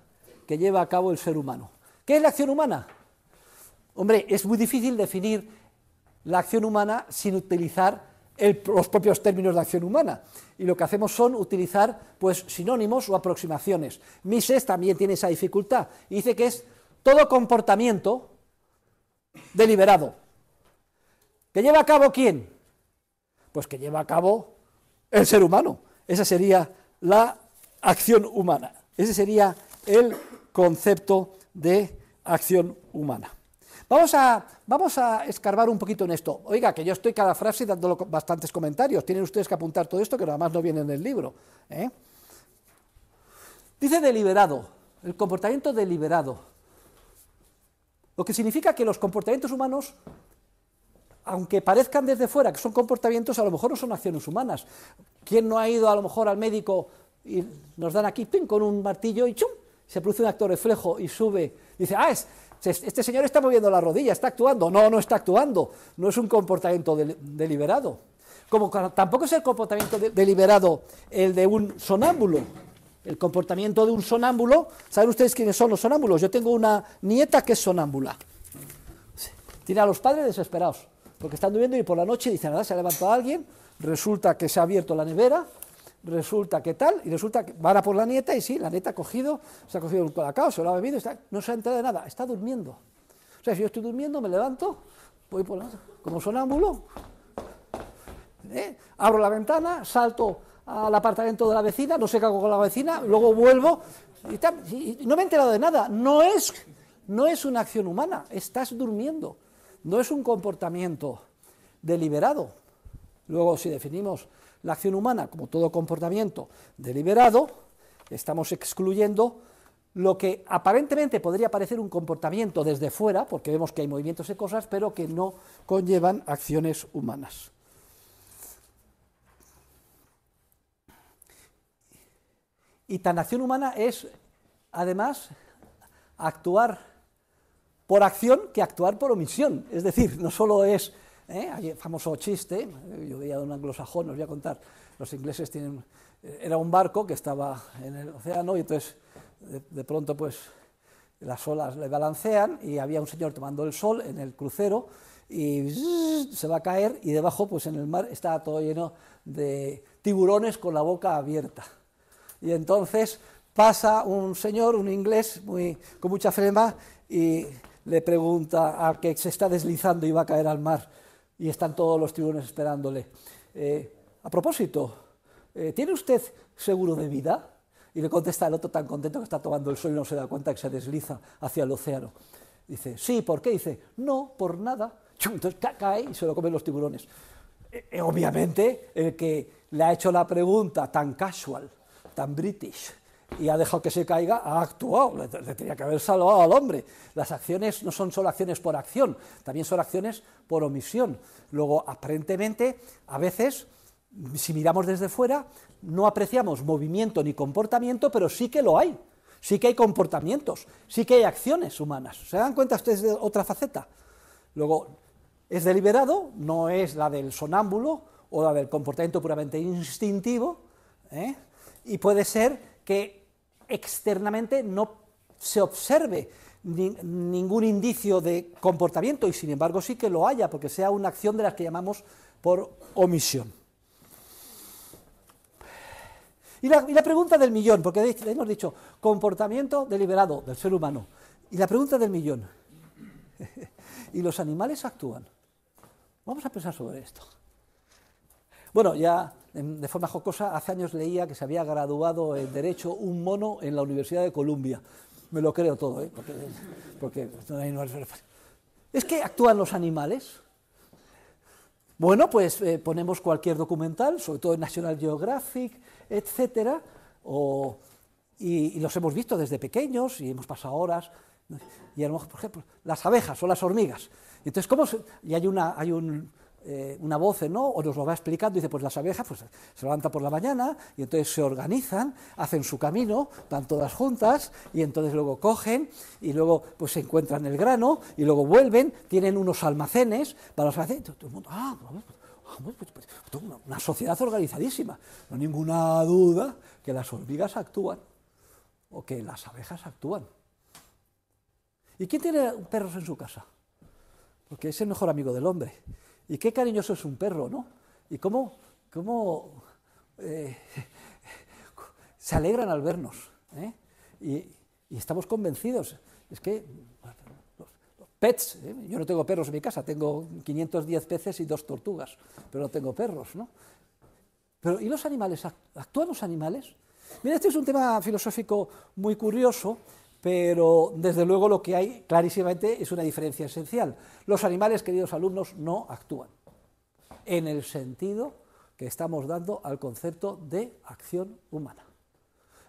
que lleva a cabo el ser humano. ¿Qué es la acción humana? Hombre, es muy difícil definir la acción humana sin utilizar los propios términos de acción humana. Y lo que hacemos son utilizar pues, sinónimos o aproximaciones. Mises también tiene esa dificultad. dice que es todo comportamiento deliberado. ¿Que lleva a cabo quién? Pues que lleva a cabo el ser humano. Esa sería la acción humana. Ese sería el concepto de acción humana. Vamos a, vamos a escarbar un poquito en esto. Oiga, que yo estoy cada frase dando bastantes comentarios. Tienen ustedes que apuntar todo esto que nada más no viene en el libro. ¿eh? Dice deliberado, el comportamiento deliberado. Lo que significa que los comportamientos humanos, aunque parezcan desde fuera que son comportamientos, a lo mejor no son acciones humanas. ¿Quién no ha ido a lo mejor al médico y nos dan aquí con un martillo y chum, se produce un acto reflejo y sube. Dice, ah, es, este señor está moviendo la rodilla, está actuando. No, no está actuando, no es un comportamiento deliberado. Como tampoco es el comportamiento deliberado el de un sonámbulo. El comportamiento de un sonámbulo, ¿saben ustedes quiénes son los sonámbulos? Yo tengo una nieta que es sonámbula. Tiene a los padres desesperados, porque están durmiendo y por la noche dicen, nada, ah, se ha levantado alguien, resulta que se ha abierto la nevera, resulta que tal, y resulta que va a por la nieta, y sí, la nieta ha cogido, se ha cogido el colacao, se lo ha bebido, no se ha enterado de nada, está durmiendo. O sea, si yo estoy durmiendo, me levanto, voy por la, como sonámbulo, ¿eh? abro la ventana, salto al apartamento de la vecina, no sé qué hago con la vecina, luego vuelvo, y, no me he enterado de nada. No es, no es una acción humana, estás durmiendo, no es un comportamiento deliberado. Luego, si definimos la acción humana como todo comportamiento deliberado, estamos excluyendo lo que aparentemente podría parecer un comportamiento desde fuera, porque vemos que hay movimientos y cosas, pero que no conllevan acciones humanas. Y tan acción humana es, además, actuar por acción que actuar por omisión. Es decir, no solo es ¿eh? famoso chiste, eh, yo veía de un anglosajón, os voy a contar, los ingleses tienen, eh, era un barco que estaba en el océano y entonces de, pronto pues las olas le balancean y había un señor tomando el sol en el crucero y se va a caer y debajo pues en el mar está todo lleno de tiburones con la boca abierta. Y entonces pasa un señor, un inglés, muy, con mucha flema y le pregunta a que se está deslizando y va a caer al mar, y están todos los tiburones esperándole. Eh, a propósito, eh, ¿tiene usted seguro de vida? Y le contesta el otro tan contento que está tomando el sol y no se da cuenta que se desliza hacia el océano. Dice, sí, ¿por qué? Dice, no, por nada. [LAUGHS] Entonces cae y se lo comen los tiburones. Eh, obviamente, el que le ha hecho la pregunta tan casual, tan british, y ha dejado que se caiga, ha actuado, le, tenía que haber salvado al hombre. Las acciones no son solo acciones por acción, también son acciones por omisión. Luego, aparentemente, a veces, si miramos desde fuera, no apreciamos movimiento ni comportamiento, pero sí que lo hay, sí que hay comportamientos, sí que hay acciones humanas. ¿Se dan cuenta ustedes de otra faceta? Luego, es deliberado, no es la del sonámbulo o la del comportamiento puramente instintivo, ¿eh? y puede ser que externamente no se observe ningún indicio de comportamiento y sin embargo sí que lo haya, porque sea una acción de las que llamamos por omisión. y la pregunta del millón, porque hemos dicho comportamiento deliberado del ser humano. Y la pregunta del millón, [LAUGHS] ¿y los animales actúan? Vamos a pensar sobre esto. Bueno, ya em, de forma jocosa, hace años leía que se había graduado en Derecho un mono en la Universidad de Columbia. Me lo creo todo, ¿eh? porque, no hay... Es que actúan los animales. Bueno, pues eh, ponemos cualquier documental, sobre todo en National Geographic, etc., y, los hemos visto desde pequeños y hemos pasado horas. Y a lo mejor, por ejemplo, las abejas o las hormigas. Entonces, ¿cómo y hay, una, hay un eh, una voz, ¿no? O nos lo va explicando, dice, pues las abejas pues, se levantan por la mañana y entonces se organizan, hacen su camino, van todas juntas y entonces luego cogen y luego pues se encuentran el grano y luego vuelven, tienen unos almacenes para los almacenes, una sociedad organizadísima, no hay ninguna duda que las hormigas actúan o que las abejas actúan. ¿Y quién tiene perros en su casa? Porque es el mejor amigo del hombre. Y qué cariñoso es un perro, ¿no? Y cómo, cómo eh, [LAUGHS] se alegran al vernos. Eh? Y, estamos convencidos. Es que los, pets, eh, yo no tengo perros en mi casa, tengo 510 peces y dos tortugas, pero no tengo perros, ¿no? Pero, ¿y los animales? ¿Actúan los animales? Mira, este es un tema filosófico muy curioso pero desde luego lo que hay clarísimamente es una diferencia esencial. Los animales, queridos alumnos, no actúan en el sentido que estamos dando al concepto de acción humana.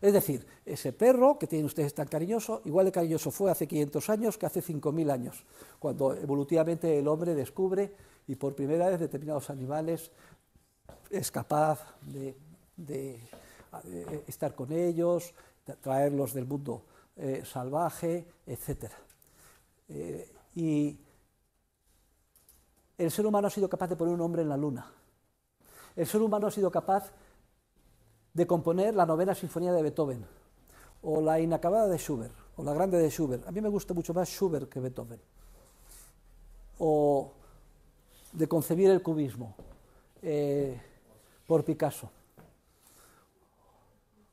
Es decir, ese perro que tienen ustedes tan cariñoso, igual de cariñoso fue hace 500 años que hace 5.000 años, cuando evolutivamente el hombre descubre y por primera vez determinados animales es capaz de, eh, estar con ellos, traerlos del mundo eh, salvaje, etc. Eh, y el ser humano ha sido capaz de poner un hombre en la luna. El ser humano ha sido capaz de componer la novena sinfonía de Beethoven, o la inacabada de Schubert, o la grande de Schubert. A mí me gusta mucho más Schubert que Beethoven. O de concebir el cubismo eh, por Picasso.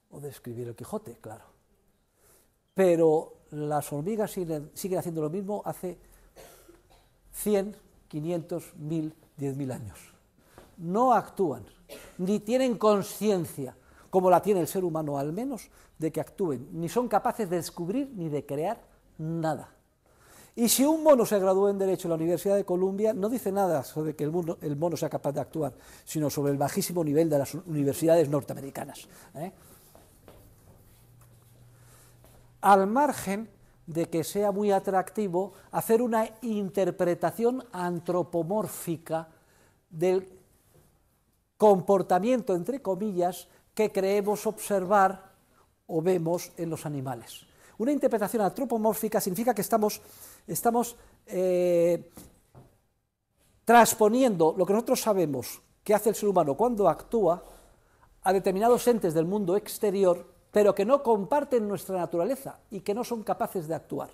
O de escribir el Quijote, claro pero las hormigas siguen, haciendo lo mismo hace 100, 500, 1000, 10.000 años. No actúan, ni tienen conciencia, como la tiene el ser humano al menos, de que actúen, ni son capaces de descubrir ni de crear nada. Y si un mono se graduó en Derecho en la Universidad de Columbia, no dice nada sobre que el mono, sea capaz de actuar, sino sobre el bajísimo nivel de las universidades norteamericanas. ¿eh? al margen de que sea muy atractivo hacer una interpretación antropomórfica del comportamiento, entre comillas, que creemos observar o vemos en los animales. Una interpretación antropomórfica significa que estamos, estamos eh, transponiendo lo que nosotros sabemos que hace el ser humano cuando actúa a determinados entes del mundo exterior pero que no comparten nuestra naturaleza y que no son capaces de actuar.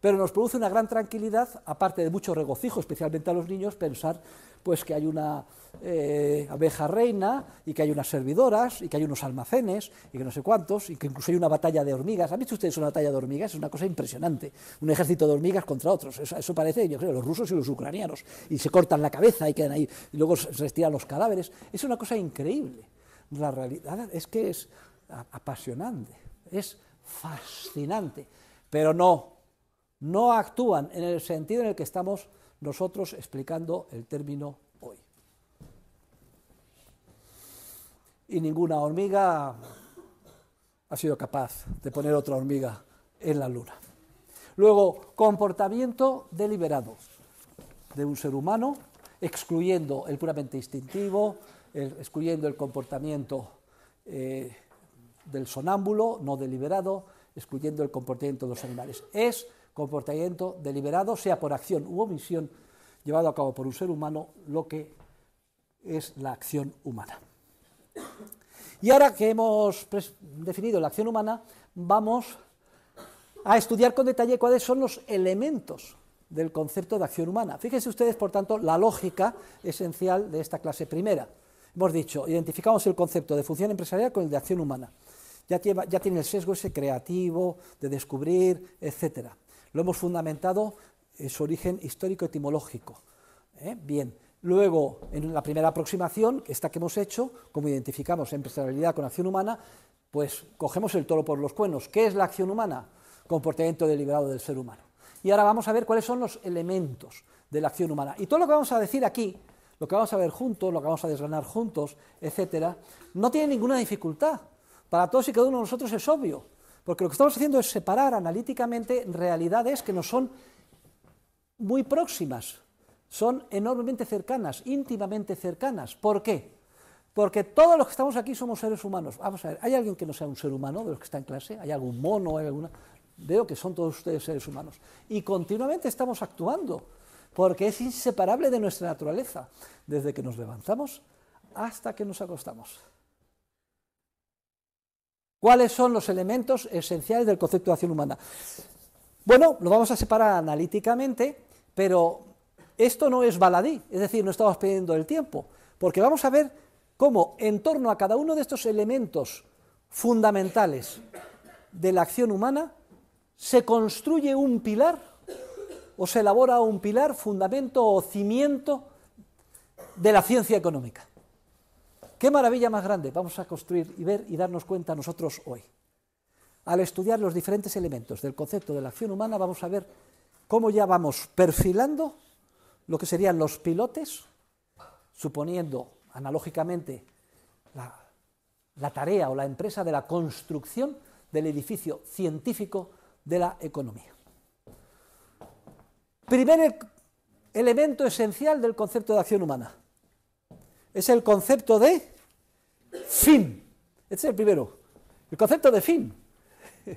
Pero nos produce una gran tranquilidad, aparte de mucho regocijo, especialmente a los niños, pensar pues, que hay una eh, abeja reina y que hay unas servidoras y que hay unos almacenes y que no sé cuántos y que incluso hay una batalla de hormigas. ¿Han visto ustedes una batalla de hormigas? Es una cosa impresionante. Un ejército de hormigas contra otros. Eso, parece, yo creo, los rusos y los ucranianos. Y se cortan la cabeza y quedan ahí. Y luego se retiran los cadáveres. Es una cosa increíble. La realidad es que es apasionante, es fascinante, pero no, no actúan en el sentido en el que estamos nosotros explicando el término hoy. Y ninguna hormiga ha sido capaz de poner otra hormiga en la luna. Luego, comportamiento deliberado de un ser humano, excluyendo el puramente instintivo, excluyendo el comportamiento eh, del sonámbulo no deliberado, excluyendo el comportamiento de los animales. Es comportamiento deliberado, sea por acción u omisión, llevado a cabo por un ser humano, lo que es la acción humana. Y ahora que hemos definido la acción humana, vamos a estudiar con detalle cuáles son los elementos del concepto de acción humana. Fíjense ustedes, por tanto, la lógica esencial de esta clase primera. Hemos dicho, identificamos el concepto de función empresarial con el de acción humana ya, tiene el sesgo ese creativo, de descubrir, etc. Lo hemos fundamentado en su origen histórico-etimológico. ¿eh? Bien, luego, en la primera aproximación, esta que hemos hecho, como identificamos empresarialidad con acción humana, pues cogemos el toro por los cuernos. ¿Qué es la acción humana? Comportamiento deliberado del ser humano. Y ahora vamos a ver cuáles son los elementos de la acción humana. Y todo lo que vamos a decir aquí, lo que vamos a ver juntos, lo que vamos a desgranar juntos, etcétera, no tiene ninguna dificultad. Para todos y cada uno de nosotros es obvio, porque lo que estamos haciendo es separar analíticamente realidades que nos son muy próximas, son enormemente cercanas, íntimamente cercanas. ¿Por qué? Porque todos los que estamos aquí somos seres humanos. Vamos a ver, ¿hay alguien que no sea un ser humano de los que está en clase? ¿Hay algún mono? ¿Hay alguna? Veo que son todos ustedes seres humanos. Y continuamente estamos actuando, porque es inseparable de nuestra naturaleza, desde que nos levantamos hasta que nos acostamos. ¿Cuáles son los elementos esenciales del concepto de acción humana? Bueno, lo vamos a separar analíticamente, pero esto no es baladí, es decir, no estamos perdiendo el tiempo, porque vamos a ver cómo en torno a cada uno de estos elementos fundamentales de la acción humana se construye un pilar o se elabora un pilar, fundamento o cimiento de la ciencia económica. ¿Qué maravilla más grande vamos a construir y ver y darnos cuenta nosotros hoy? Al estudiar los diferentes elementos del concepto de la acción humana vamos a ver cómo ya vamos perfilando lo que serían los pilotes, suponiendo analógicamente la, la tarea o la empresa de la construcción del edificio científico de la economía. Primer e-, elemento esencial del concepto de acción humana. Es el concepto de Fin. Este es el primero. El concepto de fin. [LAUGHS]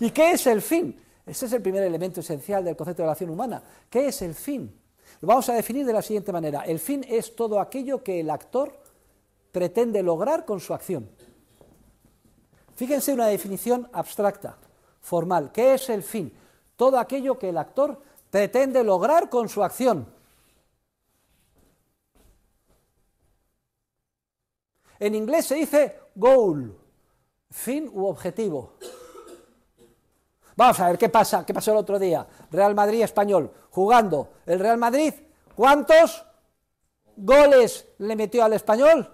¿Y qué es el fin? Ese es el primer elemento esencial del concepto de la acción humana. ¿Qué es el fin? Lo vamos a definir de la siguiente manera. El fin es todo aquello que el actor pretende lograr con su acción. Fíjense una definición abstracta, formal. ¿Qué es el fin? Todo aquello que el actor pretende lograr con su acción. En inglés se dice goal, fin u objetivo. Vamos a ver qué pasa, qué pasó el otro día. Real Madrid español jugando. El Real Madrid, ¿cuántos goles le metió al español?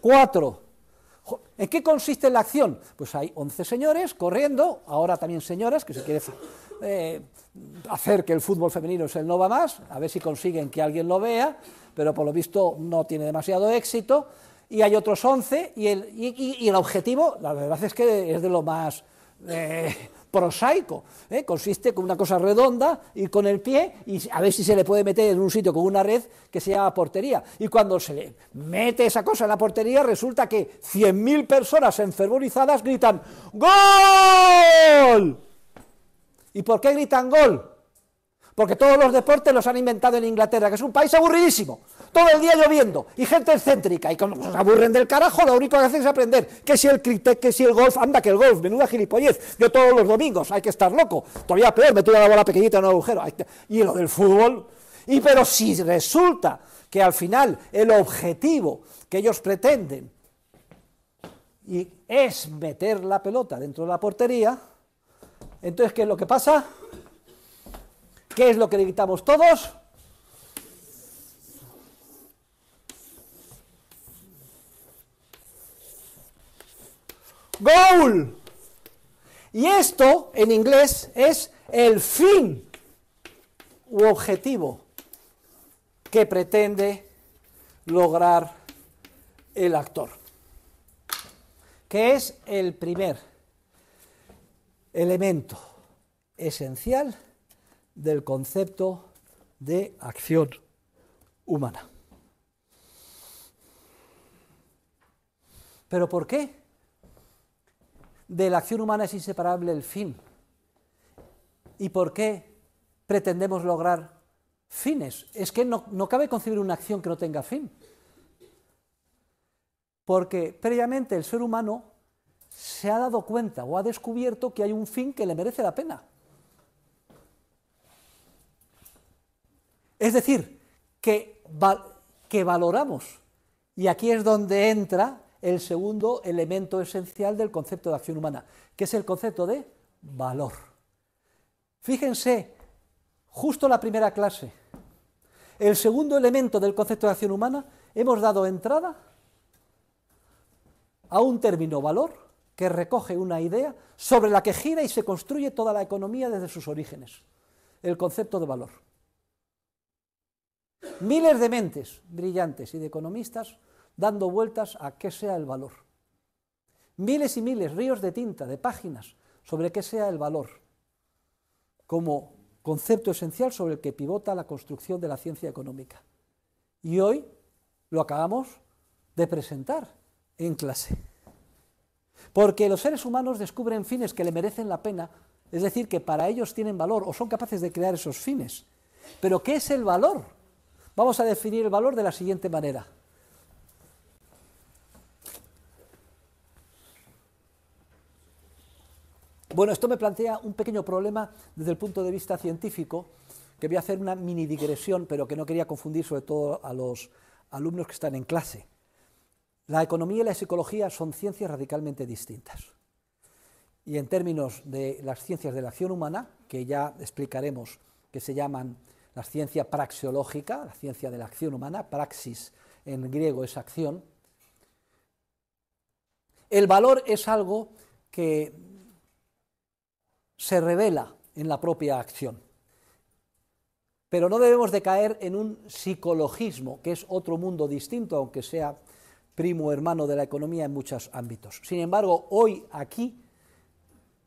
Cuatro. ¿En qué consiste la acción? Pues hay 11 señores corriendo, ahora también señoras, que se quiere eh, hacer que el fútbol femenino es el no va más, a ver si consiguen que alguien lo vea, pero por lo visto no tiene demasiado éxito y hay otros 11, y el, el objetivo, la verdad es que es de lo más eh, prosaico. ¿eh? Consiste con una cosa redonda y con el pie y a ver si se le puede meter en un sitio con una red que se llama portería. Y cuando se le mete esa cosa en la portería, resulta que 100.000 personas enfervorizadas gritan ¡Gol! ¿Y por qué gritan gol? Porque todos los deportes los han inventado en Inglaterra, que es un país aburridísimo. Todo el día lloviendo y gente excéntrica. Y cuando se aburren del carajo, lo único que hacen es aprender que si el cricket, que si el golf, anda que el golf, menuda gilipollez. Yo todos los domingos, hay que estar loco. Todavía peor, me tuve la bola pequeñita en un agujero. Y lo del fútbol. Y pero si resulta que al final el objetivo que ellos pretenden y es meter la pelota dentro de la portería, entonces, ¿qué es lo que pasa? ¿Qué es lo que necesitamos todos? Goal. Y esto en inglés es el fin u objetivo que pretende lograr el actor, que es el primer elemento esencial del concepto de acción humana. ¿Pero por qué? De la acción humana es inseparable el fin. ¿Y por qué pretendemos lograr fines? Es que no, cabe concebir una acción que no tenga fin. Porque previamente el ser humano se ha dado cuenta o ha descubierto que hay un fin que le merece la pena. Es decir, que, valoramos. Y aquí es donde entra el segundo elemento esencial del concepto de acción humana, que es el concepto de valor. Fíjense, justo la primera clase, el segundo elemento del concepto de acción humana, hemos dado entrada a un término valor que recoge una idea sobre la que gira y se construye toda la economía desde sus orígenes, el concepto de valor miles de mentes brillantes y de economistas dando vueltas a qué sea el valor. Miles y miles, ríos de tinta, de páginas sobre qué sea el valor, como concepto esencial sobre el que pivota la construcción de la ciencia económica. Y hoy lo acabamos de presentar en clase. Porque los seres humanos descubren fines que le merecen la pena, es decir, que para ellos tienen valor o son capaces de crear esos fines. Pero ¿qué es el valor? Vamos a definir el valor de la siguiente manera. Bueno, esto me plantea un pequeño problema desde el punto de vista científico, que voy a hacer una mini digresión, pero que no quería confundir sobre todo a los alumnos que están en clase. La economía y la psicología son ciencias radicalmente distintas. Y en términos de las ciencias de la acción humana, que ya explicaremos que se llaman la ciencia praxeológica, la ciencia de la acción humana, praxis en griego es acción. El valor es algo que se revela en la propia acción. Pero no debemos de caer en un psicologismo, que es otro mundo distinto, aunque sea primo hermano de la economía en muchos ámbitos. Sin embargo, hoy aquí,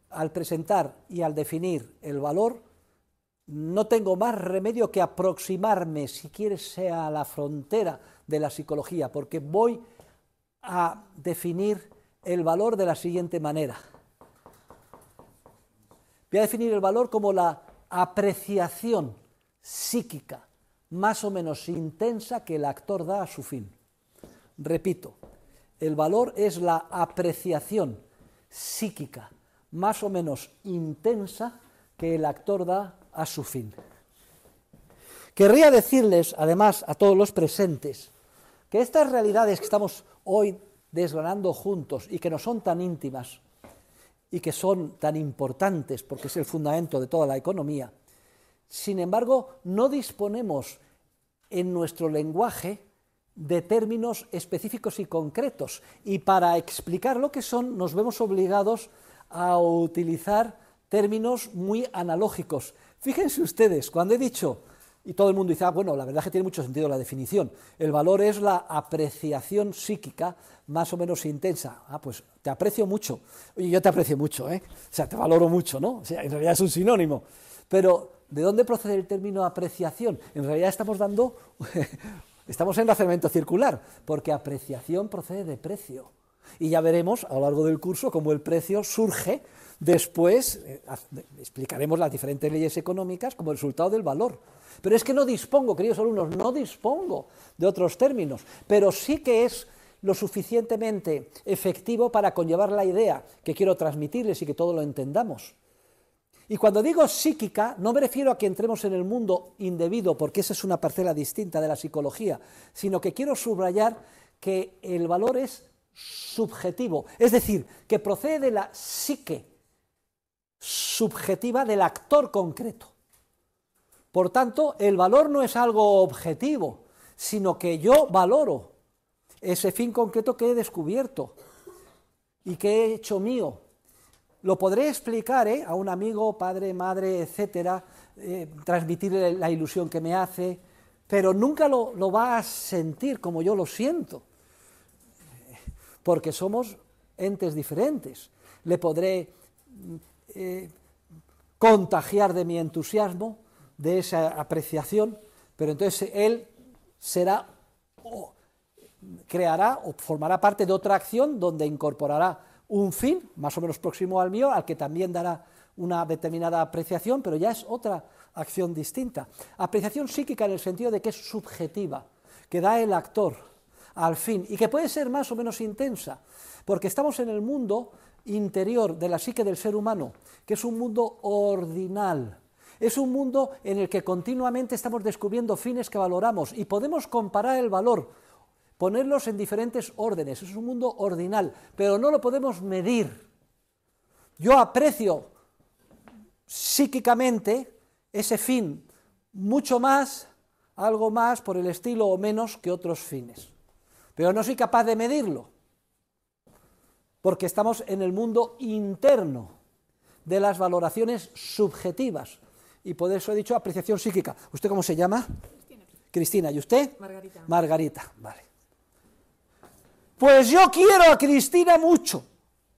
al presentar y al definir el valor, no tengo más remedio que aproximarme, si quieres, sea a la frontera de la psicología, porque voy a definir el valor de la siguiente manera. Voy a definir el valor como la apreciación psíquica más o menos intensa que el actor da a su fin. Repito, el valor es la apreciación psíquica más o menos intensa que el actor da a su fin. Querría decirles, además, a todos los presentes, que estas realidades que estamos hoy desgranando juntos y que no son tan íntimas y que son tan importantes porque es el fundamento de toda la economía, sin embargo, no disponemos en nuestro lenguaje de términos específicos y concretos. Y para explicar lo que son, nos vemos obligados a utilizar términos muy analógicos Fíjense ustedes, cuando he dicho, y todo el mundo dice, ah, bueno, la verdad que tiene mucho sentido la definición, el valor es la apreciación psíquica más o menos intensa. Ah, pues te aprecio mucho. Oye, yo te aprecio mucho, ¿eh? O sea, te valoro mucho, ¿no? O sea, en realidad es un sinónimo. Pero, ¿de dónde procede el término apreciación? En realidad estamos dando, [LAUGHS] estamos en razonamiento circular, porque apreciación procede de precio. Y ya veremos a lo largo del curso cómo el precio surge después, eh, explicaremos las diferentes leyes económicas como resultado del valor. Pero es que no dispongo, queridos alumnos, no dispongo de otros términos, pero sí que es lo suficientemente efectivo para conllevar la idea que quiero transmitirles y que todo lo entendamos. Y cuando digo psíquica, no me refiero a que entremos en el mundo indebido, porque esa es una parcela distinta de la psicología, sino que quiero subrayar que el valor es subjetivo, es decir, que procede de la psique subjetiva del actor concreto. Por tanto, el valor no es algo objetivo, sino que yo valoro ese fin concreto que he descubierto y que he hecho mío. Lo podré explicar ¿eh? a un amigo, padre, madre, etcétera, eh, transmitirle la ilusión que me hace, pero nunca lo, lo va a sentir como yo lo siento porque somos entes diferentes. Le podré mm, eh, contagiar de mi entusiasmo, de esa apreciación, pero entonces él será, creará o formará parte de otra acción donde incorporará un fin, más o menos próximo al mío, al que también dará una determinada apreciación, pero ya es otra acción distinta. Apreciación psíquica en el sentido de que es subjetiva, que da el actor, al fin y que puede ser más o menos intensa, porque estamos en el mundo interior de la psique del ser humano, que es un mundo ordinal. Es un mundo en el que continuamente estamos descubriendo fines que valoramos y podemos comparar el valor, ponerlos en diferentes órdenes. Es un mundo ordinal, pero no lo podemos medir. Yo aprecio psíquicamente ese fin mucho más, algo más por el estilo o menos que otros fines pero no soy capaz de medirlo, porque estamos en el mundo interno de las valoraciones subjetivas. Y por eso he dicho apreciación psíquica. ¿Usted cómo se llama? Cristina. Cristina. ¿Y usted? Margarita. Margarita, vale. Pues yo quiero a Cristina mucho,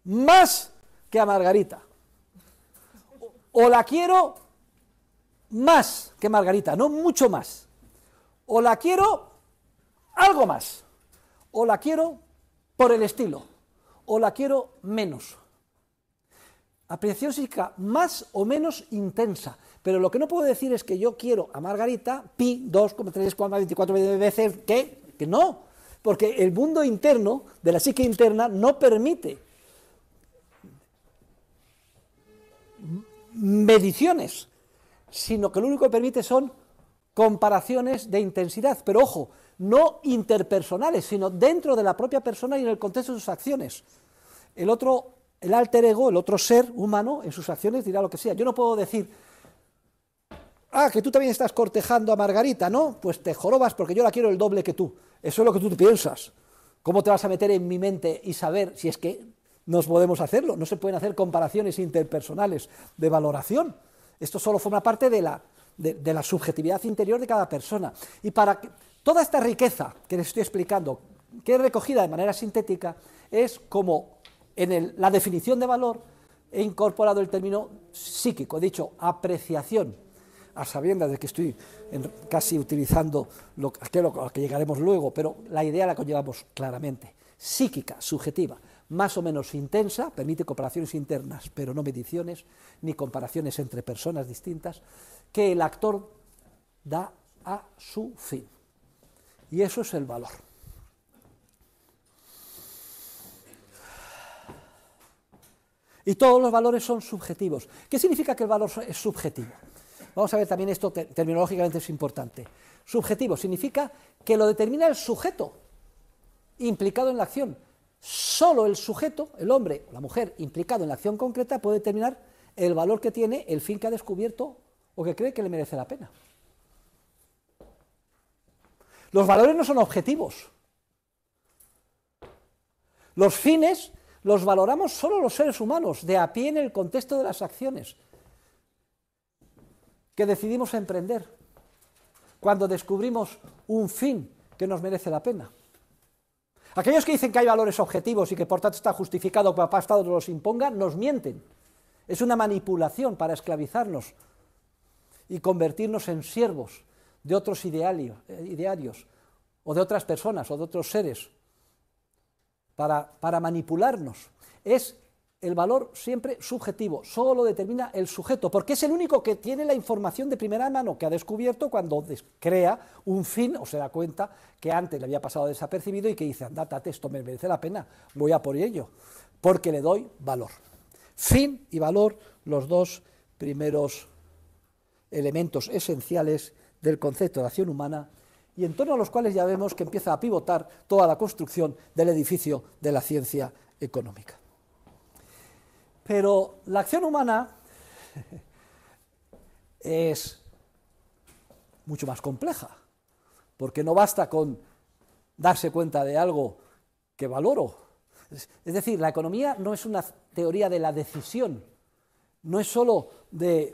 más que a Margarita. O la quiero más que Margarita, no mucho más. O la quiero algo más o la quiero por el estilo, o la quiero menos. Apreciación psíquica más o menos intensa, pero lo que no puedo decir es que yo quiero a Margarita pi 2,3,24 veces que, que no, porque el mundo interno de la psique interna no permite mediciones, sino que lo único que permite son comparaciones de intensidad. Pero ojo, no interpersonales, sino dentro de la propia persona y en el contexto de sus acciones. El otro, el alter ego, el otro ser humano, en sus acciones dirá lo que sea. Yo no puedo decir, ah, que tú también estás cortejando a Margarita, ¿no? Pues te jorobas porque yo la quiero el doble que tú. Eso es lo que tú piensas. ¿Cómo te vas a meter en mi mente y saber si es que nos podemos hacerlo? No se pueden hacer comparaciones interpersonales de valoración. Esto solo forma parte de la, la subjetividad interior de cada persona. Y para que, Toda esta riqueza que les estoy explicando, que es recogida de manera sintética, es como en la definición de valor he incorporado el término psíquico, he dicho apreciación, a sabiendas de que estoy casi utilizando lo, lo que llegaremos luego, pero la idea la conllevamos claramente, psíquica, subjetiva, más o menos intensa, permite comparaciones internas, pero no mediciones, ni comparaciones entre personas distintas, que el actor da a su fin. Y eso es el valor. Y todos los valores son subjetivos. ¿Qué significa que el valor es subjetivo? Vamos a ver también esto terminológicamente es importante. Subjetivo significa que lo determina el sujeto implicado en la acción. Solo el sujeto, el hombre o la mujer implicado en la acción concreta puede determinar el valor que tiene, el fin que ha descubierto o que cree que le merece la pena. Los valores no son objetivos. Los fines los valoramos solo los seres humanos, de a pie en el contexto de las acciones que decidimos emprender, cuando descubrimos un fin que nos merece la pena. Aquellos que dicen que hay valores objetivos y que por tanto está justificado que papá Estado nos los imponga, nos mienten. Es una manipulación para esclavizarnos y convertirnos en siervos de otros eh, idearios o de otras personas o de otros seres para, para manipularnos. Es el valor siempre subjetivo, solo lo determina el sujeto, porque es el único que tiene la información de primera mano que ha descubierto cuando crea un fin o se da cuenta que antes le había pasado desapercibido y que dice, andate, esto me merece la pena, voy a por ello, porque le doy valor. Fin y valor, los dos primeros elementos esenciales del concepto de acción humana y en torno a los cuales ya vemos que empieza a pivotar toda la construcción del edificio de la ciencia económica. Pero la acción humana [LAUGHS] es mucho más compleja, porque no basta con darse cuenta de algo que valoro. Es decir, la economía no es una teoría de la decisión, no es sólo de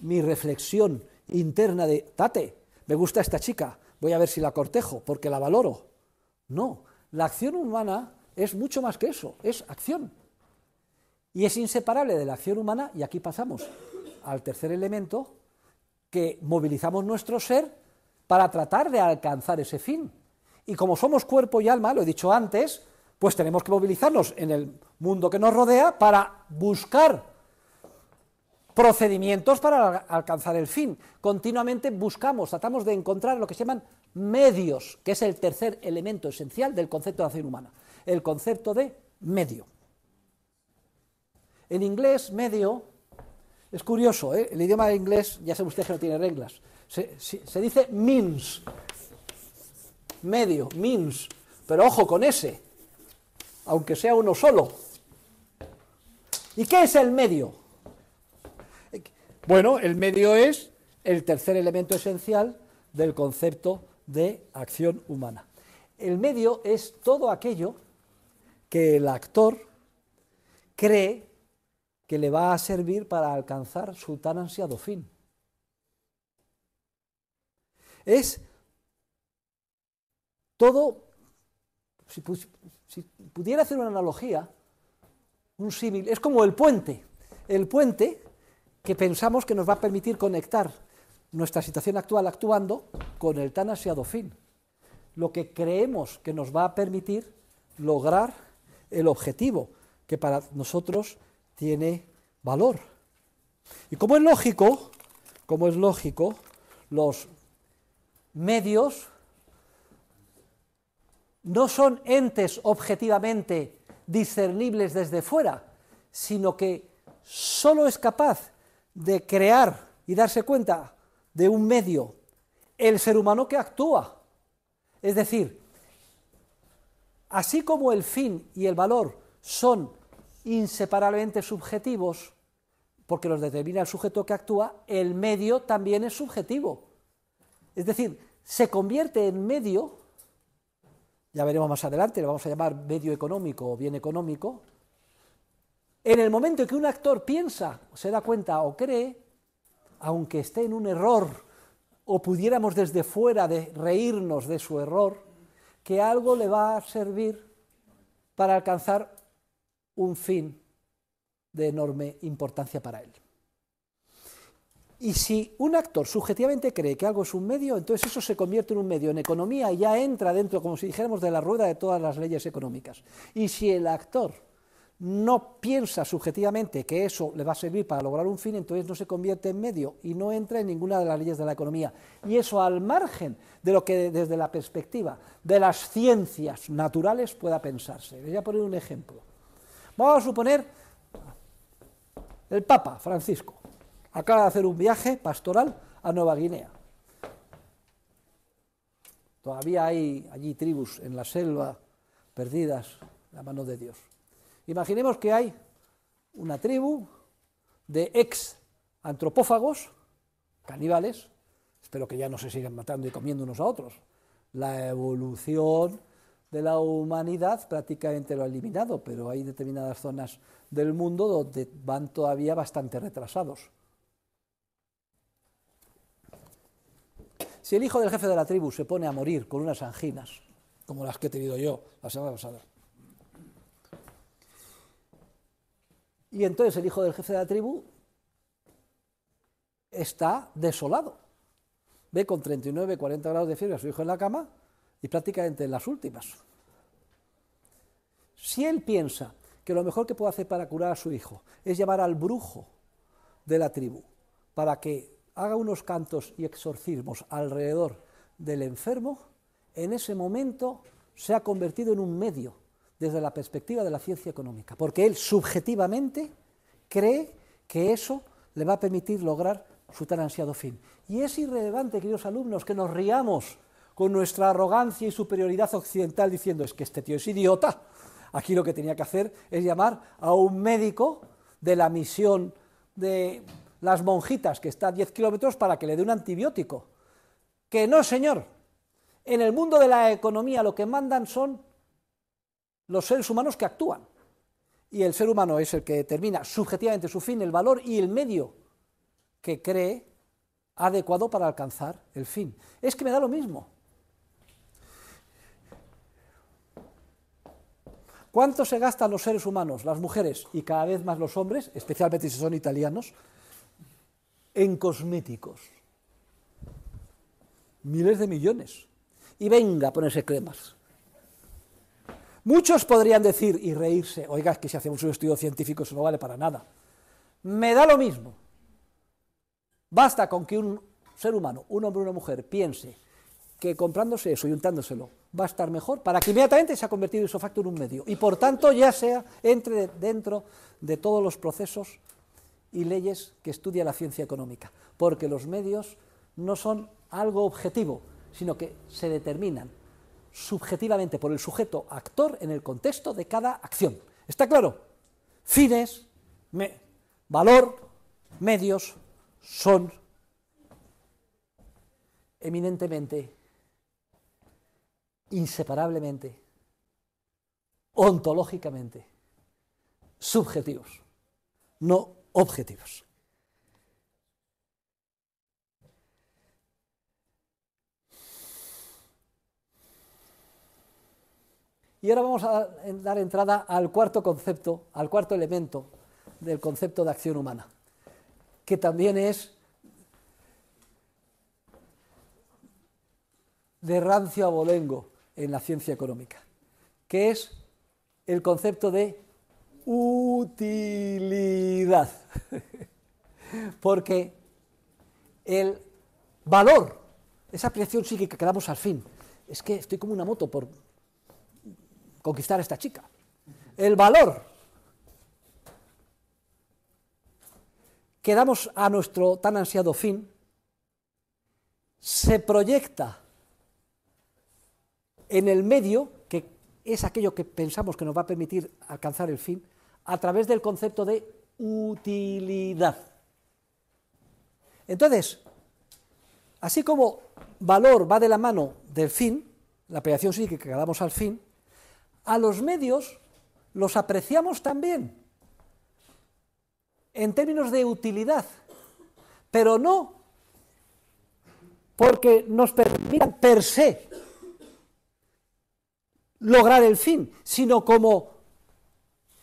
mi reflexión interna de, tate, me gusta esta chica, voy a ver si la cortejo, porque la valoro. No, la acción humana es mucho más que eso, es acción. Y es inseparable de la acción humana, y aquí pasamos al tercer elemento, que movilizamos nuestro ser para tratar de alcanzar ese fin. Y como somos cuerpo y alma, lo he dicho antes, pues tenemos que movilizarnos en el mundo que nos rodea para buscar procedimientos para alcanzar el fin. Continuamente buscamos, tratamos de encontrar lo que se llaman medios, que es el tercer elemento esencial del concepto de acción humana, el concepto de medio. En inglés, medio es curioso, ¿eh? el idioma de inglés ya sabe usted que no tiene reglas. Se, se dice means, medio, means, pero ojo con ese, aunque sea uno solo. ¿Y qué es el medio? Bueno, el medio es el tercer elemento esencial del concepto de acción humana. El medio es todo aquello que el actor cree que le va a servir para alcanzar su tan ansiado fin. Es todo, si, pudiera hacer una analogía, un símil, es como el puente. El puente que pensamos que nos va a permitir conectar nuestra situación actual actuando con el tan fin. Lo que creemos que nos va a permitir lograr el objetivo que para nosotros tiene valor. Y como es lógico, como es lógico, los medios no son entes objetivamente discernibles desde fuera, sino que solo es capaz de crear y darse cuenta de un medio, el ser humano que actúa. Es decir, así como el fin y el valor son inseparablemente subjetivos, porque los determina el sujeto que actúa, el medio también es subjetivo. Es decir, se convierte en medio, ya veremos más adelante, lo vamos a llamar medio económico o bien económico, en el momento en que un actor piensa, se da cuenta o cree, aunque esté en un error, o pudiéramos desde fuera reírnos de su error, que algo le va a servir para alcanzar un fin de enorme importancia para él. Y si un actor subjetivamente cree que algo es un medio, entonces eso se convierte en un medio. En economía y ya entra dentro, como si dijéramos, de la rueda de todas las leyes económicas. Y si el actor no piensa subjetivamente que eso le va a servir para lograr un fin, entonces no se convierte en medio y no entra en ninguna de las leyes de la economía. Y eso al margen de lo que desde la perspectiva de las ciencias naturales pueda pensarse. Voy a poner un ejemplo. Vamos a suponer el Papa Francisco acaba de hacer un viaje pastoral a Nueva Guinea. Todavía hay allí tribus en la selva perdidas, la mano de Dios. Imaginemos que hay una tribu de ex antropófagos, caníbales, espero que ya no se sigan matando y comiendo unos a otros. La evolución de la humanidad prácticamente lo ha eliminado, pero hay determinadas zonas del mundo donde van todavía bastante retrasados. Si el hijo del jefe de la tribu se pone a morir con unas anginas, como las que he tenido yo la semana pasada, Y entonces el hijo del jefe de la tribu está desolado. Ve con 39, 40 grados de fiebre a su hijo en la cama y prácticamente en las últimas. Si él piensa que lo mejor que puede hacer para curar a su hijo es llamar al brujo de la tribu para que haga unos cantos y exorcismos alrededor del enfermo, en ese momento se ha convertido en un medio desde la perspectiva de la ciencia económica, porque él subjetivamente cree que eso le va a permitir lograr su tan ansiado fin. Y es irrelevante, queridos alumnos, que nos riamos con nuestra arrogancia y superioridad occidental diciendo es que este tío es idiota. Aquí lo que tenía que hacer es llamar a un médico de la misión de las monjitas, que está a 10 kilómetros, para que le dé un antibiótico. Que no, señor. En el mundo de la economía lo que mandan son los seres humanos que actúan. Y el ser humano es el que determina subjetivamente su fin, el valor y el medio que cree adecuado para alcanzar el fin. Es que me da lo mismo. ¿Cuánto se gastan los seres humanos, las mujeres y cada vez más los hombres, especialmente si son italianos, en cosméticos? Miles de millones. Y venga a ponerse cremas. Muchos podrían decir y reírse, oiga, es que si hacemos un estudio científico eso no vale para nada. Me da lo mismo. Basta con que un ser humano, un hombre o una mujer, piense que comprándose eso y untándoselo va a estar mejor, para que inmediatamente se ha convertido eso en un medio. Y por tanto ya sea entre dentro de todos los procesos y leyes que estudia la ciencia económica. Porque los medios no son algo objetivo, sino que se determinan subjetivamente por el sujeto actor en el contexto de cada acción. ¿Está claro? Fines, valor, medios son eminentemente, inseparablemente, ontológicamente subjetivos, no objetivos. Y ahora vamos a dar entrada al cuarto concepto, al cuarto elemento del concepto de acción humana, que también es de rancio abolengo en la ciencia económica, que es el concepto de utilidad. [LAUGHS] Porque el valor, esa apreciación psíquica que damos al fin, es que estoy como una moto por conquistar a esta chica. El valor que damos a nuestro tan ansiado fin se proyecta en el medio, que es aquello que pensamos que nos va a permitir alcanzar el fin, a través del concepto de utilidad. Entonces, así como valor va de la mano del fin, la apelación sí que damos al fin, a los medios los apreciamos también en términos de utilidad, pero no porque nos permitan per se lograr el fin, sino como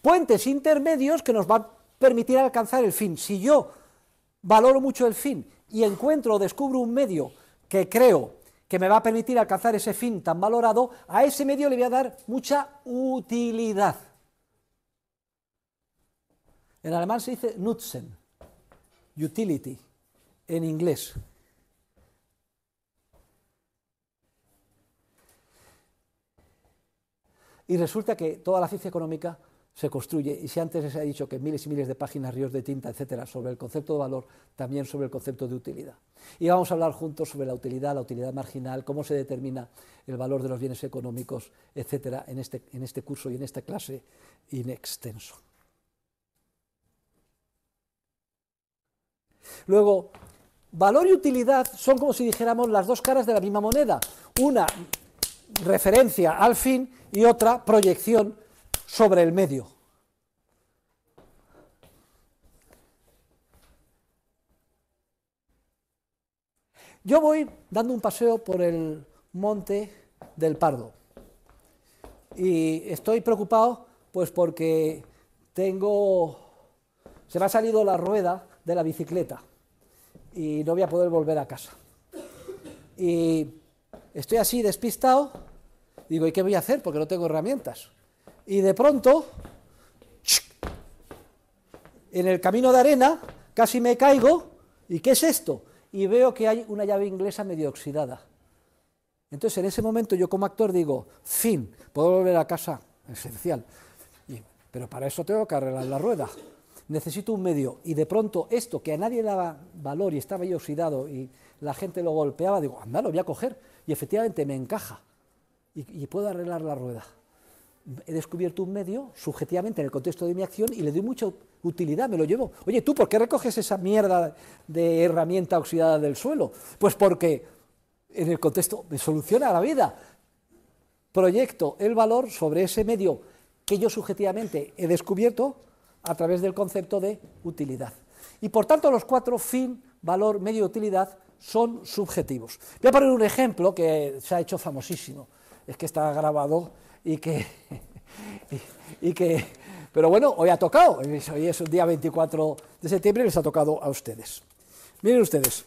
puentes intermedios que nos van a permitir alcanzar el fin. Si yo valoro mucho el fin y encuentro o descubro un medio que creo que me va a permitir alcanzar ese fin tan valorado, a ese medio le voy a dar mucha utilidad. En alemán se dice Nutzen, utility, en inglés. Y resulta que toda la ciencia económica se construye. Y si antes se ha dicho que miles y miles de páginas, ríos de tinta, etcétera, sobre el concepto de valor, también sobre el concepto de utilidad. Y vamos a hablar juntos sobre la utilidad, la utilidad marginal, cómo se determina el valor de los bienes económicos, etcétera, en este, en este curso y en esta clase inextenso. Luego, valor y utilidad son como si dijéramos las dos caras de la misma moneda. Una referencia al fin y otra proyección sobre el medio. Yo voy dando un paseo por el monte del Pardo y estoy preocupado pues porque tengo se me ha salido la rueda de la bicicleta y no voy a poder volver a casa. Y estoy así despistado, digo, ¿y qué voy a hacer? Porque no tengo herramientas y de pronto, en el camino de arena, casi me caigo, ¿y qué es esto? Y veo que hay una llave inglesa medio oxidada. Entonces, en ese momento yo como actor digo, fin, puedo volver a casa, esencial. pero para eso tengo que arreglar la rueda. Necesito un medio. Y de pronto esto, que a nadie daba valor y estaba yo oxidado y la gente lo golpeaba, digo, anda, lo voy a coger. Y efectivamente me encaja. y puedo arreglar la rueda he descubierto un medio subjetivamente en el contexto de mi acción y le doy mucha utilidad, me lo llevo. Oye, ¿tú por qué recoges esa mierda de herramienta oxidada del suelo? Pues porque en el contexto me soluciona la vida. Proyecto el valor sobre ese medio que yo subjetivamente he descubierto a través del concepto de utilidad. Y por tanto los cuatro, fin, valor, medio, utilidad, son subjetivos. Voy a poner un ejemplo que se ha hecho famosísimo. Es que está grabado y que, y, que, pero bueno, hoy ha tocado, hoy es el día 24 de septiembre y les ha tocado a ustedes. Miren ustedes,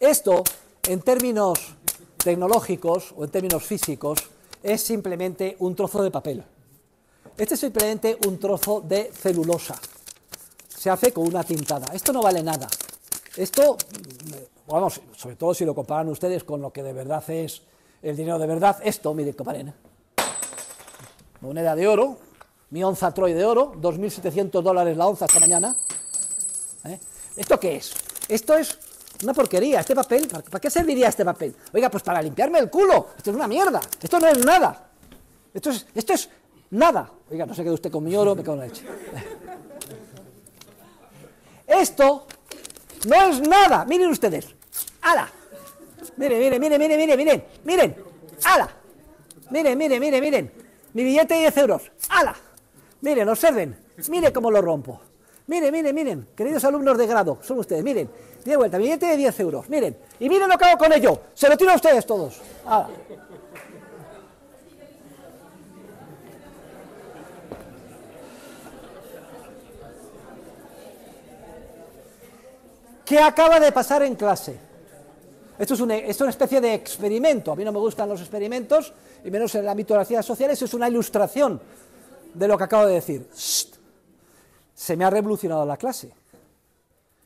esto en términos tecnológicos o en términos físicos es simplemente un trozo de papel. Este es simplemente un trozo de celulosa. Se hace con una tintada. Esto no vale nada. Esto, vamos, sobre todo si lo comparan ustedes con lo que de verdad es el dinero de verdad, esto, miren, comparen moneda de oro, mi onza Troy de oro, 2.700 dólares la onza esta mañana. ¿eh? ¿Esto qué es? Esto es una porquería, este papel, ¿para qué serviría este papel? Oiga, pues para limpiarme el culo, esto es una mierda, esto no es nada, esto es, esto es nada. Oiga, no se quede usted con mi oro, me cago en la leche. [LAUGHS] Esto no es nada, miren ustedes, ¡Hala! miren, miren, miren, miren, miren, miren, miren, miren, miren, miren, miren, mi billete de 10 euros. ¡Hala! Miren, observen. Miren cómo lo rompo. Miren, miren, miren. Queridos alumnos de grado, son ustedes. Miren. De vuelta, billete de 10 euros. Miren. Y miren lo que hago con ello. Se lo tiro a ustedes todos. ¡Hala! ¿Qué acaba de pasar en clase? E, esto es, una, especie de experimento. A mí no me gustan los experimentos, y menos en la mitología social, las sociales. Es una ilustración de lo que acabo de decir. Se me ha revolucionado la clase,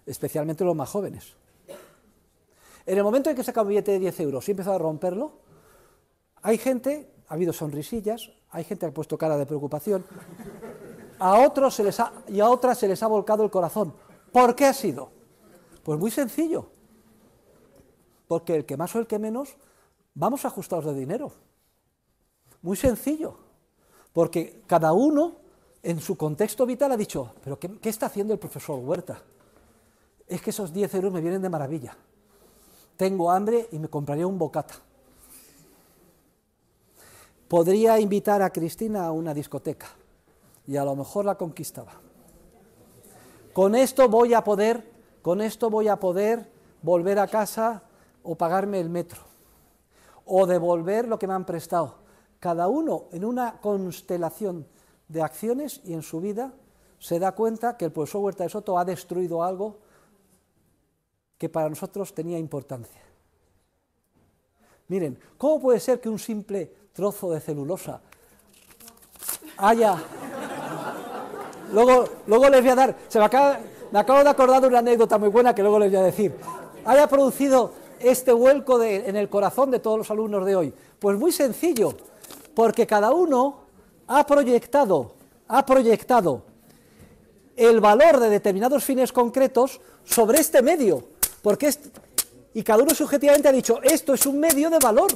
especialmente los más jóvenes. En el momento en que saca un billete de 10 euros y empezado a romperlo, hay gente, ha habido sonrisillas, hay gente que ha puesto cara de preocupación, a otros se les ha, y a otras se les ha volcado el corazón. ¿Por qué ha sido? Pues muy sencillo. Porque el que más o el que menos, vamos ajustados de dinero. Muy sencillo. Porque cada uno, en su contexto vital, ha dicho, pero ¿qué, está haciendo el profesor Huerta? Es que esos 10 euros me vienen de maravilla. Tengo hambre y me compraría un bocata. Podría invitar a Cristina a una discoteca y a lo mejor la conquistaba. Con esto voy a poder, con esto voy a poder volver a casa o pagarme el metro, o devolver lo que me han prestado. Cada uno en una constelación de acciones y en su vida se da cuenta que el profesor Huerta de Soto ha destruido algo que para nosotros tenía importancia. Miren, ¿cómo puede ser que un simple trozo de celulosa haya... Luego, luego les voy a dar, se me me acabo de acordar de una anécdota muy buena que luego les voy a decir. Haya producido este vuelco en el corazón de todos los alumnos de hoy? Pues muy sencillo, porque cada uno ha proyectado, ha proyectado el valor de determinados fines concretos sobre este medio, porque y cada uno subjetivamente ha dicho, esto es un medio de valor,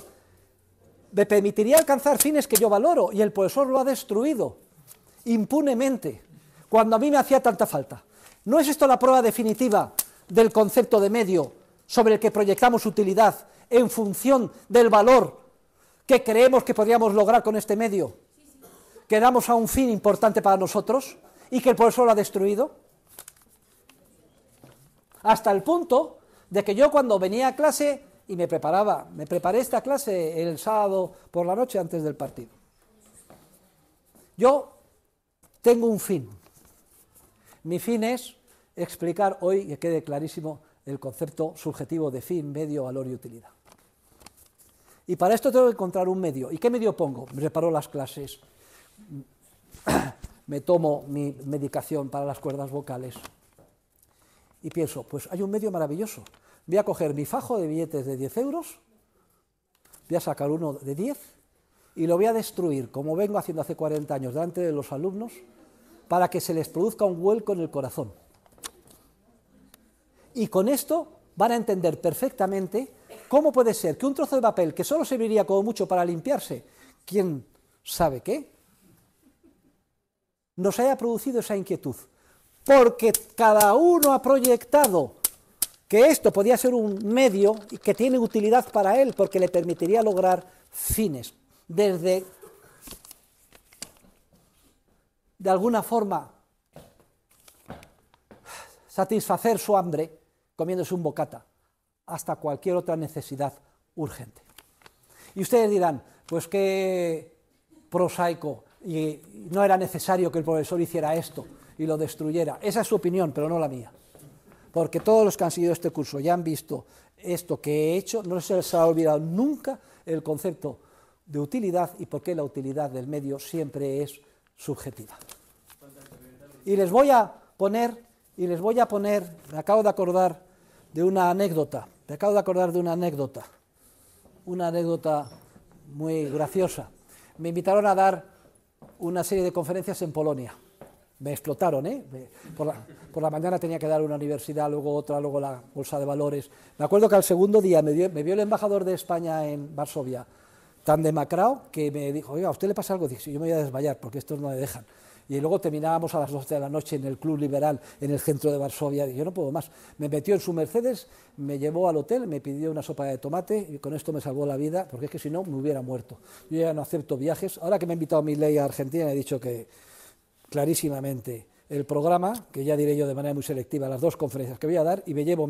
me permitiría alcanzar fines que yo valoro, y el profesor lo ha destruido impunemente, cuando a mí me hacía tanta falta. ¿No es esto la prueba definitiva del concepto de medio sobre el que proyectamos utilidad en función del valor que creemos que podríamos lograr con este medio, que damos a un fin importante para nosotros y que el eso lo ha destruido. Hasta el punto de que yo cuando venía a clase y me preparaba, me preparé esta clase el sábado por la noche antes del partido. Yo tengo un fin. Mi fin es explicar hoy, que quede clarísimo, el concepto subjetivo de fin, medio, valor y utilidad. Y para esto tengo que encontrar un medio. ¿Y qué medio pongo? Me reparo las clases, [COUGHS] me tomo mi medicación para las cuerdas vocales y pienso, pues hay un medio maravilloso. Voy a coger mi fajo de billetes de 10 euros, voy a sacar uno de 10 y lo voy a destruir, como vengo haciendo hace 40 años delante de los alumnos, para que se les produzca un vuelco en el corazón y con esto van a entender perfectamente cómo puede ser que un trozo de papel que solo serviría como mucho para limpiarse, quién sabe qué, nos haya producido esa inquietud. Porque cada uno ha proyectado que esto podía ser un medio y que tiene utilidad para él porque le permitiría lograr fines. Desde, de alguna forma, satisfacer su hambre es un bocata, hasta cualquier otra necesidad urgente. Y ustedes dirán, pues qué prosaico, y no era necesario que el profesor hiciera esto y lo destruyera. Esa es su opinión, pero no la mía. Porque todos los que han seguido este curso ya han visto esto que he hecho, no se les ha olvidado nunca el concepto de utilidad y por qué la utilidad del medio siempre es subjetiva. Y les voy a poner, y les voy a poner, acabo de acordar de una anécdota. Me acabo de acordar de una anécdota, una anécdota muy graciosa. Me invitaron a dar una serie de conferencias en Polonia. Me explotaron, ¿eh? Por la, mañana tenía que dar una universidad, luego otra, luego la bolsa de valores. Me acuerdo que al segundo día me, vio el embajador de España en Varsovia tan demacrado que me dijo, oiga, ¿a usted le pasa algo? y yo me voy a desmayar porque estos no me dejan y luego terminábamos a las 12 de la noche en el Club Liberal, en el centro de Varsovia, y yo no puedo más. Me metió en su Mercedes, me llevó al hotel, me pidió una sopa de tomate, y con esto me salvó la vida, porque es que si no me hubiera muerto. Yo ya no acepto viajes. Ahora que me ha invitado mi ley a Argentina, he dicho que clarísimamente el programa, que ya diré yo de manera muy selectiva, las dos conferencias que voy a dar, y me llevo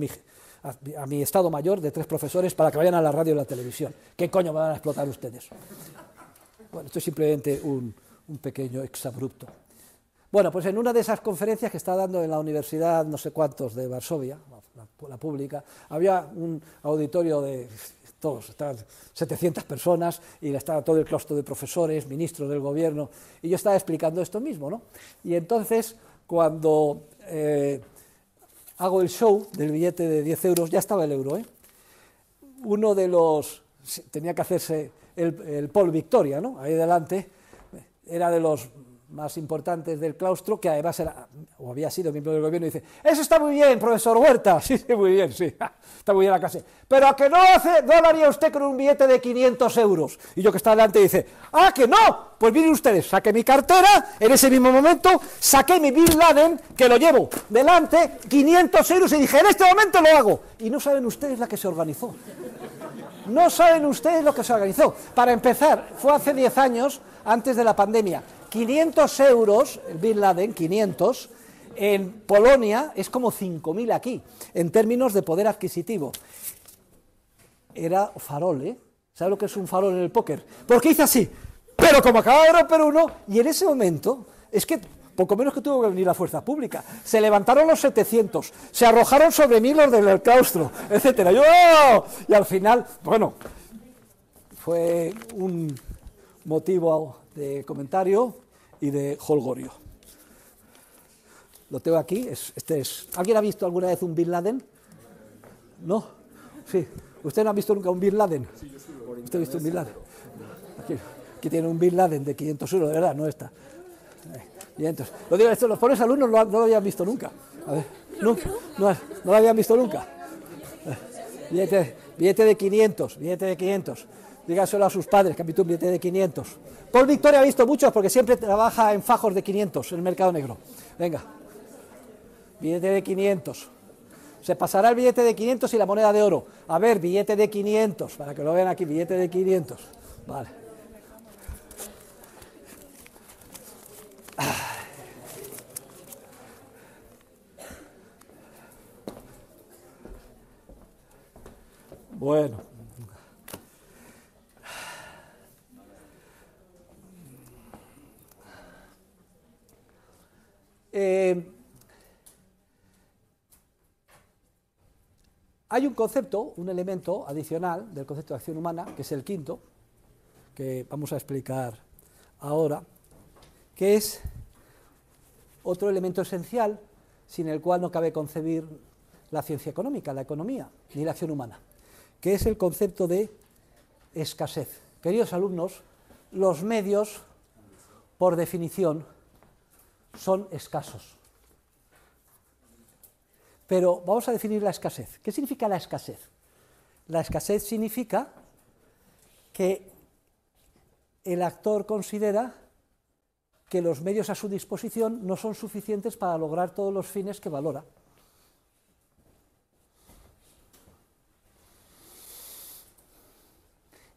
a, mi estado mayor de tres profesores para que vayan a la radio y la televisión. ¿Qué coño me van a explotar ustedes? Bueno, esto es simplemente un, un pequeño exabrupto. Bueno, pues en una de esas conferencias que estaba dando en la Universidad no sé cuántos de Varsovia, la, pública, había un auditorio de todos, estaban 700 personas y estaba todo el claustro de profesores, ministros del gobierno, y yo estaba explicando esto mismo, ¿no? Y entonces, cuando eh, hago el show del billete de 10 euros, ya estaba el euro, ¿eh? Uno de los, tenía que hacerse el, Paul Victoria, ¿no? Ahí delante, era de los más importantes del claustro, que además era, o había sido miembro del gobierno, y dice, eso está muy bien, profesor Huerta, [LAUGHS] sí, sí, muy bien, sí, [LAUGHS] está muy bien la clase, pero a que no, hace, no haría usted con un billete de 500 euros. Y yo que estaba delante dice, ah, que no, pues miren ustedes, saqué mi cartera, en ese mismo momento saqué mi Bin Laden, que lo llevo delante, 500 euros, y dije, en este momento lo hago. Y no saben ustedes la que se organizó. No saben ustedes lo que se organizó. Para empezar, fue hace 10 años, antes de la pandemia. 500 euros, Bin Laden, 500, en Polonia es como 5.000 aquí, en términos de poder adquisitivo. Era farol, ¿eh? ¿Sabes lo que es un farol en el póker? Porque hice así, pero como acababa de romper uno, y en ese momento, es que poco menos que tuvo que venir la fuerza pública. Se levantaron los 700, se arrojaron sobre mí los del claustro, etcétera. Yo, ¡oh! Y al final, bueno, fue un motivo de comentario y de holgorio. Lo tengo aquí. este es. ¿Alguien ha visto alguna vez un Bin Laden? ¿No? Sí. ¿Usted no ha visto nunca un Bin Laden? Sí, ¿Usted ha visto un Bin Laden? Aquí, tiene un Bin Laden de 500 euros, de verdad, no está. Lo digo, esto, los pobres alumnos no, lo habían visto nunca. A ver, no, no, lo habían visto nunca. Billete, billete de 500, billete de 500 dígaselo a sus padres, que han visto un billete de 500. Paul Victoria ha visto muchos porque siempre trabaja en fajos de 500 en el mercado negro. Venga, billete de 500. Se pasará el billete de 500 y la moneda de oro. A ver, billete de 500, para que lo vean aquí, billete de 500. Vale. Bueno. Eh, hay un concepto, un elemento adicional del concepto de acción humana, que es el quinto, que vamos a explicar ahora, que es otro elemento esencial sin el cual no cabe concebir la ciencia económica, la economía, ni la acción humana, que es el concepto de escasez. Queridos alumnos, los medios, por definición, son escasos. Pero vamos a definir la escasez. ¿Qué significa la escasez? La escasez significa que el actor considera que los medios a su disposición no son suficientes para lograr todos los fines que valora.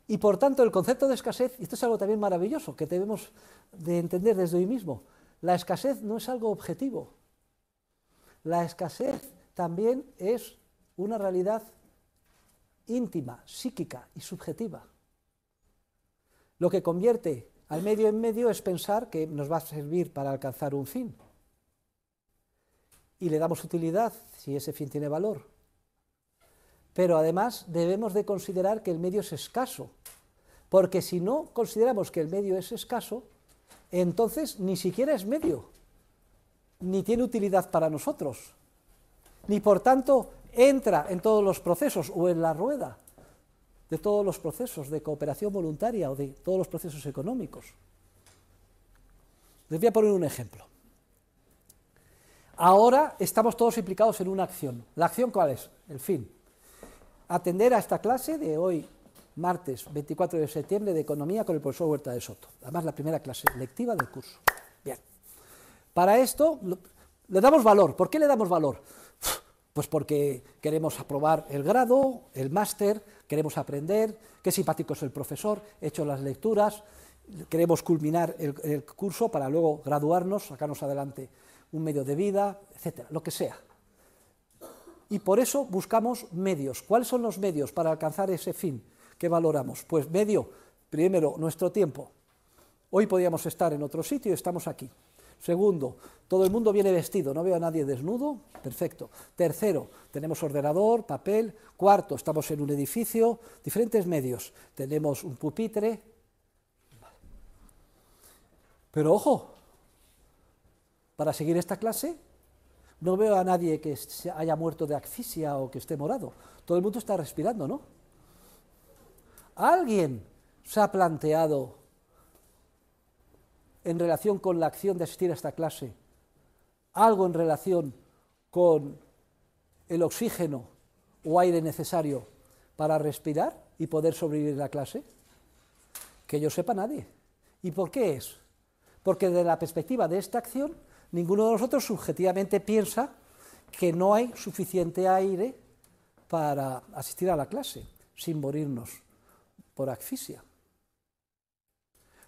Y por tanto, el concepto de escasez, y esto es algo también maravilloso que debemos de entender desde hoy mismo, la escasez no es algo objetivo. La escasez también es una realidad íntima, psíquica y subjetiva. Lo que convierte al medio en medio es pensar que nos va a servir para alcanzar un fin. Y le damos utilidad si ese fin tiene valor. Pero además debemos de considerar que el medio es escaso, porque si no consideramos que el medio es escaso, entonces ni siquiera es medio, ni tiene utilidad para nosotros, ni por tanto entra en todos los procesos o en la rueda de todos los procesos de cooperación voluntaria o de todos los procesos económicos. Les voy a poner un ejemplo. Ahora estamos todos implicados en una acción. ¿La acción cuál es? El fin. Atender a esta clase de hoy martes 24 de septiembre de Economía con el profesor Huerta de Soto. Además, la primera clase lectiva del curso. Bien. Para esto le damos valor. ¿Por qué le damos valor? Pues porque queremos aprobar el grado, el máster, queremos aprender, qué simpático es el profesor, he hecho las lecturas, queremos culminar el curso para luego graduarnos, sacarnos adelante un medio de vida, etcétera, lo que sea. Y por eso buscamos medios. ¿Cuáles son los medios para alcanzar ese fin? ¿Qué valoramos? Pues medio, primero, nuestro tiempo. Hoy podíamos estar en otro sitio y estamos aquí. Segundo, todo el mundo viene vestido, no veo a nadie desnudo, perfecto. Tercero, tenemos ordenador, papel. Cuarto, estamos en un edificio, diferentes medios. Tenemos un pupitre. Pero ojo, para seguir esta clase no veo a nadie que se haya muerto de asfixia o que esté morado. Todo el mundo está respirando, ¿no? ¿Alguien se ha planteado en relación con la acción de asistir a esta clase algo en relación con el oxígeno o aire necesario para respirar y poder sobrevivir la clase? Que yo sepa nadie. ¿Y por qué es? Porque desde la perspectiva de esta acción, ninguno de nosotros subjetivamente piensa que no hay suficiente aire para asistir a la clase sin morirnos por asfixia.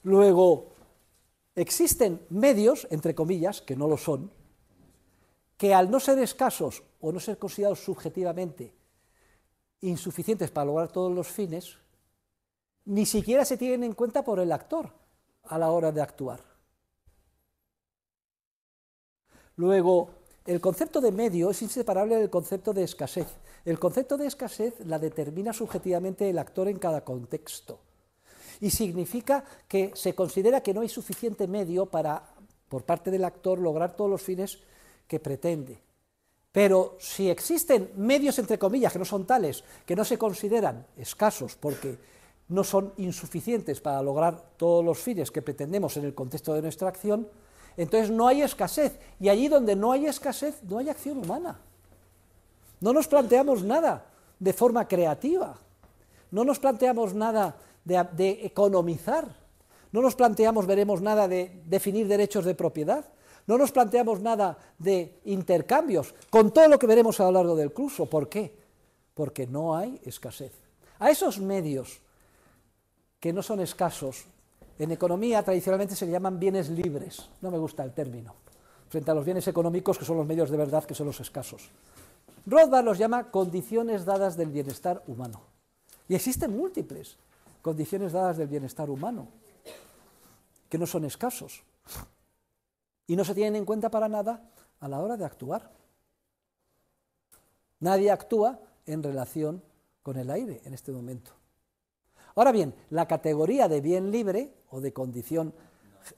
Luego, existen medios, entre comillas, que no lo son, que al no ser escasos o no ser considerados subjetivamente insuficientes para lograr todos los fines, ni siquiera se tienen en cuenta por el actor a la hora de actuar. Luego, el concepto de medio es inseparable del concepto de escasez. El concepto de escasez la determina subjetivamente el actor en cada contexto y significa que se considera que no hay suficiente medio para, por parte del actor, lograr todos los fines que pretende. Pero si existen medios, entre comillas, que no son tales, que no se consideran escasos porque no son insuficientes para lograr todos los fines que pretendemos en el contexto de nuestra acción, entonces no hay escasez. Y allí donde no hay escasez, no hay acción humana. No nos planteamos nada de forma creativa, no nos planteamos nada de, economizar, no nos planteamos, veremos nada de definir derechos de propiedad, no nos planteamos nada de intercambios, con todo lo que veremos a lo largo del curso. ¿Por qué? Porque no hay escasez. A esos medios que no son escasos, en economía tradicionalmente se llaman bienes libres, no me gusta el término, frente a los bienes económicos que son los medios de verdad que son los escasos. Rothbard los llama condiciones dadas del bienestar humano. Y existen múltiples condiciones dadas del bienestar humano, que no son escasos. Y no se tienen en cuenta para nada a la hora de actuar. Nadie actúa en relación con el aire en este momento. Ahora bien, la categoría de bien libre o de condición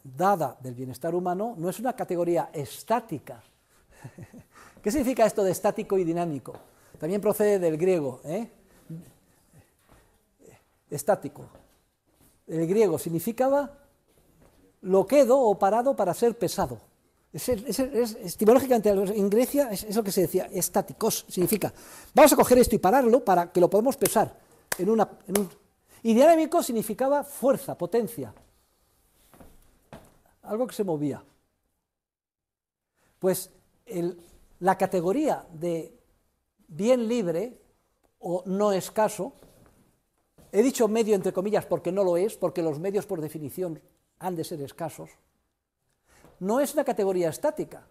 dada del bienestar humano no es una categoría estática, [LAUGHS] ¿Qué significa esto de estático y dinámico? También procede del griego. ¿eh? Estático. El griego significaba lo quedo o parado para ser pesado. Es, en Grecia es, lo que se decía, estáticos, significa, vamos a coger esto y pararlo para que lo podamos pesar. En una, y dinámico significaba fuerza, potencia, algo que se movía. Pues el, la categoría de bien libre o no escaso, he dicho medio entre comillas porque no lo es, porque los medios por definición han de ser escasos, no es una categoría estática.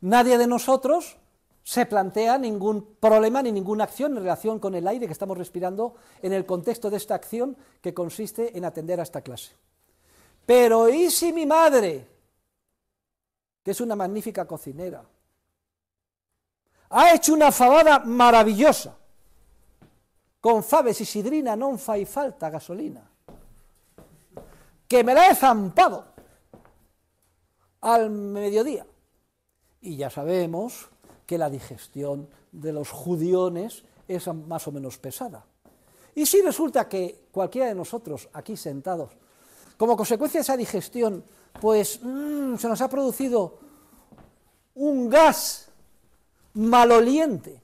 Nadie de nosotros se plantea ningún problema ni ninguna acción en relación con el aire que estamos respirando en el contexto de esta acción que consiste en atender a esta clase. Pero ¿y si mi madre que es una magnífica cocinera. Ha hecho una fabada maravillosa, con faves y sidrina non fai falta gasolina, que me la he zampado al mediodía. Y ya sabemos que la digestión de los judiones es más o menos pesada. Y si resulta que cualquiera de nosotros aquí sentados, como consecuencia de esa digestión, pues mm, se nos ha producido un gas maloliente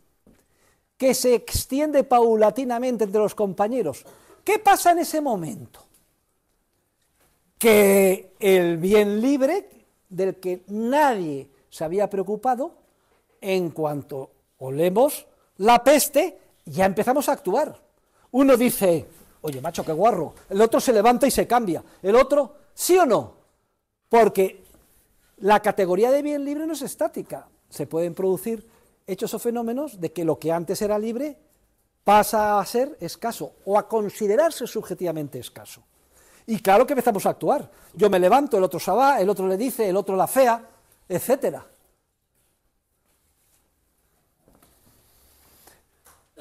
que se extiende paulatinamente entre los compañeros. ¿Qué pasa en ese momento? Que el bien libre, del que nadie se había preocupado, en cuanto olemos la peste, ya empezamos a actuar. Uno dice, oye, macho, qué guarro. El otro se levanta y se cambia. El otro, ¿sí o no? Porque la categoría de bien libre no es estática. Se pueden producir hechos o fenómenos de que lo que antes era libre pasa a ser escaso o a considerarse subjetivamente escaso. Y claro que empezamos a actuar. Yo me levanto, el otro se va, el otro le dice, el otro la fea, etcétera.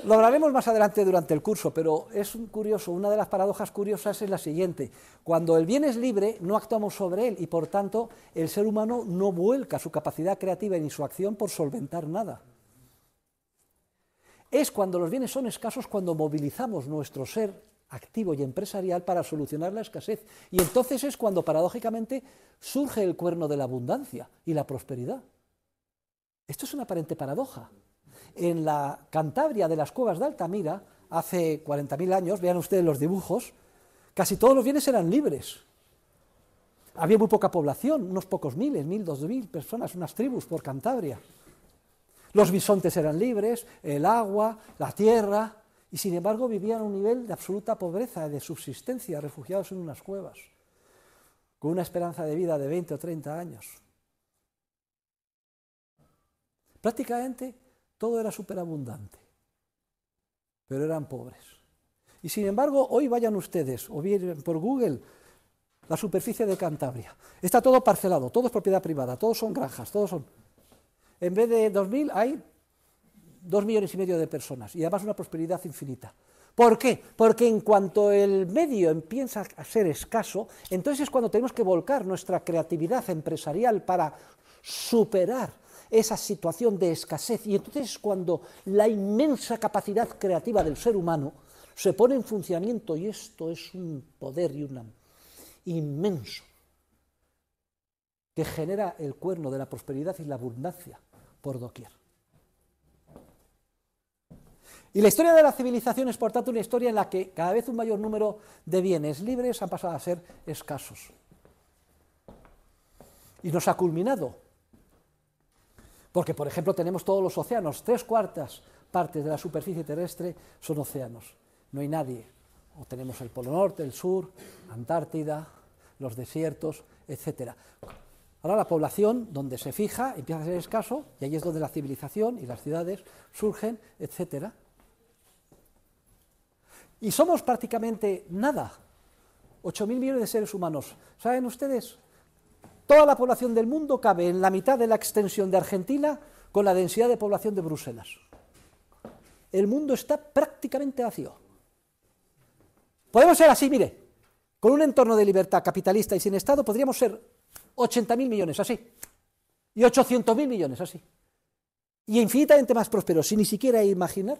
Lo hablaremos más adelante durante el curso, pero es un curioso, una de las paradojas curiosas es la siguiente. Cuando el bien es libre, no actuamos sobre él y por tanto el ser humano no vuelca su capacidad creativa ni su acción por solventar nada. Es cuando los bienes son escasos cuando movilizamos nuestro ser activo y empresarial para solucionar la escasez. Y entonces es cuando paradójicamente surge el cuerno de la abundancia y la prosperidad. Esto es una aparente paradoja en la Cantabria de las cuevas de Altamira, hace 40.000 años, vean ustedes los dibujos, casi todos los bienes eran libres. Había muy poca población, unos pocos miles, mil, dos mil personas, unas tribus por Cantabria. Los bisontes eran libres, el agua, la tierra, y sin embargo vivían a un nivel de absoluta pobreza, de subsistencia, refugiados en unas cuevas, con una esperanza de vida de 20 o 30 años. Prácticamente todo era superabundante, pero eran pobres. Y sin embargo, hoy vayan ustedes o bien por Google la superficie de Cantabria. Está todo parcelado, todo es propiedad privada, todos son granjas, todos son... En vez de 2.000 hay 2 millones y medio de personas y además una prosperidad infinita. ¿Por qué? Porque en cuanto el medio empieza a ser escaso, entonces es cuando tenemos que volcar nuestra creatividad empresarial para superar esa situación de escasez. Y entonces es cuando la inmensa capacidad creativa del ser humano se pone en funcionamiento y esto es un poder y un inmenso que genera el cuerno de la prosperidad y la abundancia por doquier. Y la historia de la civilización es, por tanto, una historia en la que cada vez un mayor número de bienes libres han pasado a ser escasos. Y nos ha culminado porque, por ejemplo, tenemos todos los océanos, tres cuartas partes de la superficie terrestre son océanos. No hay nadie. O tenemos el Polo Norte, el Sur, Antártida, los desiertos, etc. Ahora la población, donde se fija, empieza a ser escaso, y ahí es donde la civilización y las ciudades surgen, etc. Y somos prácticamente nada. 8.000 millones de seres humanos. ¿Saben ustedes Toda la población del mundo cabe en la mitad de la extensión de Argentina con la densidad de población de Bruselas. El mundo está prácticamente vacío. Podemos ser así, mire, con un entorno de libertad capitalista y sin Estado podríamos ser 80.000 millones así, y 800.000 millones así, y infinitamente más prósperos, sin ni siquiera imaginar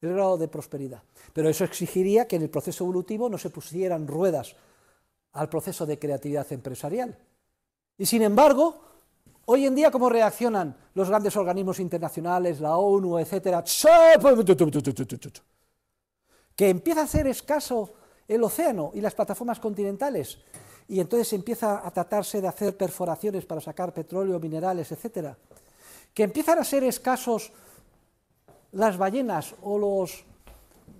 el grado de prosperidad. Pero eso exigiría que en el proceso evolutivo no se pusieran ruedas al proceso de creatividad empresarial, y sin embargo, hoy en día, ¿cómo reaccionan los grandes organismos internacionales, la ONU, etcétera? Que empieza a ser escaso el océano y las plataformas continentales. Y entonces empieza a tratarse de hacer perforaciones para sacar petróleo, minerales, etcétera. Que empiezan a ser escasos las ballenas o los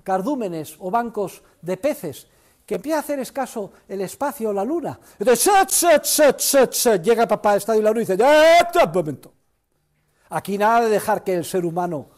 cardúmenes o bancos de peces que empieza a hacer escaso el espacio o la luna. Entonces, llega papá al estadio y la luna y dice, ¡Un momento! Aquí nada de dejar que el ser humano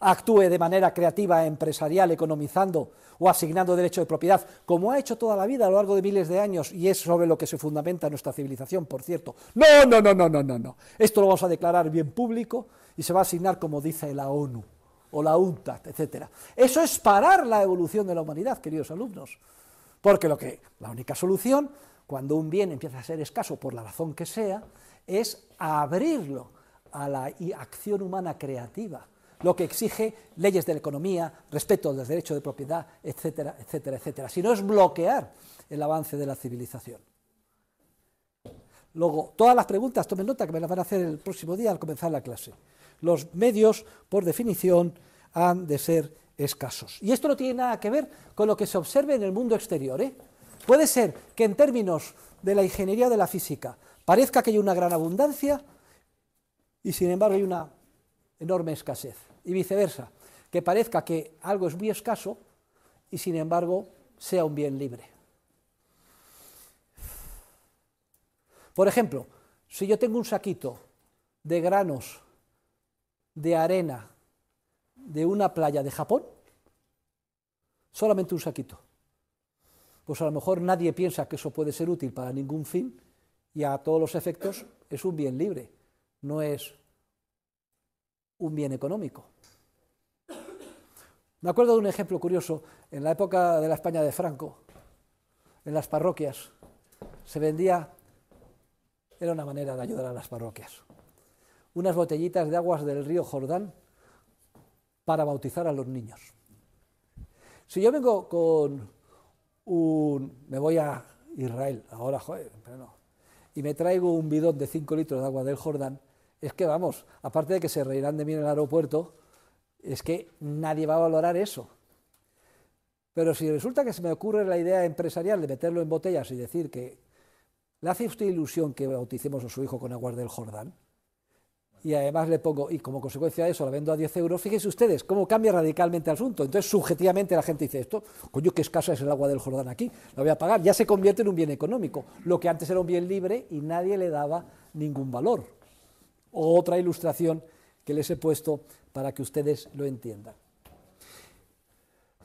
actúe de manera creativa, empresarial, economizando o asignando derecho de propiedad, como ha hecho toda la vida a lo largo de miles de años, y es sobre lo que se fundamenta nuestra civilización, por cierto. No, no, no, no, no, no, no. Esto lo vamos a declarar bien público y se va a asignar como dice la ONU o la UNTA, etcétera. Eso es parar la evolución de la humanidad, queridos alumnos. Porque lo que, la única solución, cuando un bien empieza a ser escaso por la razón que sea, es abrirlo a la acción humana creativa, lo que exige leyes de la economía, respeto del derecho de propiedad, etcétera, etcétera, etcétera, Si no es bloquear el avance de la civilización. Luego, todas las preguntas, tomen nota que me las van a hacer el próximo día al comenzar la clase. Los medios, por definición, han de ser y esto no tiene nada que ver con lo que se observe en el mundo exterior. ¿eh? Puede ser que en términos de la ingeniería de la física parezca que hay una gran abundancia y sin embargo hay una enorme escasez. Y viceversa, que parezca que algo es muy escaso y sin embargo sea un bien libre. Por ejemplo, si yo tengo un saquito de granos de arena de una playa de Japón, solamente un saquito. Pues a lo mejor nadie piensa que eso puede ser útil para ningún fin y a todos los efectos es un bien libre, no es un bien económico. Me acuerdo de un ejemplo curioso, en la época de la España de Franco, en las parroquias se vendía, era una manera de ayudar a las parroquias, unas botellitas de aguas del río Jordán para bautizar a los niños. Si yo vengo con un... me voy a Israel, ahora, joder, pero no, y me traigo un bidón de 5 litros de agua del Jordán, es que vamos, aparte de que se reirán de mí en el aeropuerto, es que nadie va a valorar eso. Pero si resulta que se me ocurre la idea empresarial de meterlo en botellas y decir que le hace usted ilusión que bauticemos a su hijo con agua del Jordán, y además le pongo, y como consecuencia de eso la vendo a 10 euros, fíjense ustedes cómo cambia radicalmente el asunto. Entonces, subjetivamente la gente dice esto, coño, qué escasa es el agua del Jordán aquí, la voy a pagar, ya se convierte en un bien económico, lo que antes era un bien libre y nadie le daba ningún valor. Otra ilustración que les he puesto para que ustedes lo entiendan.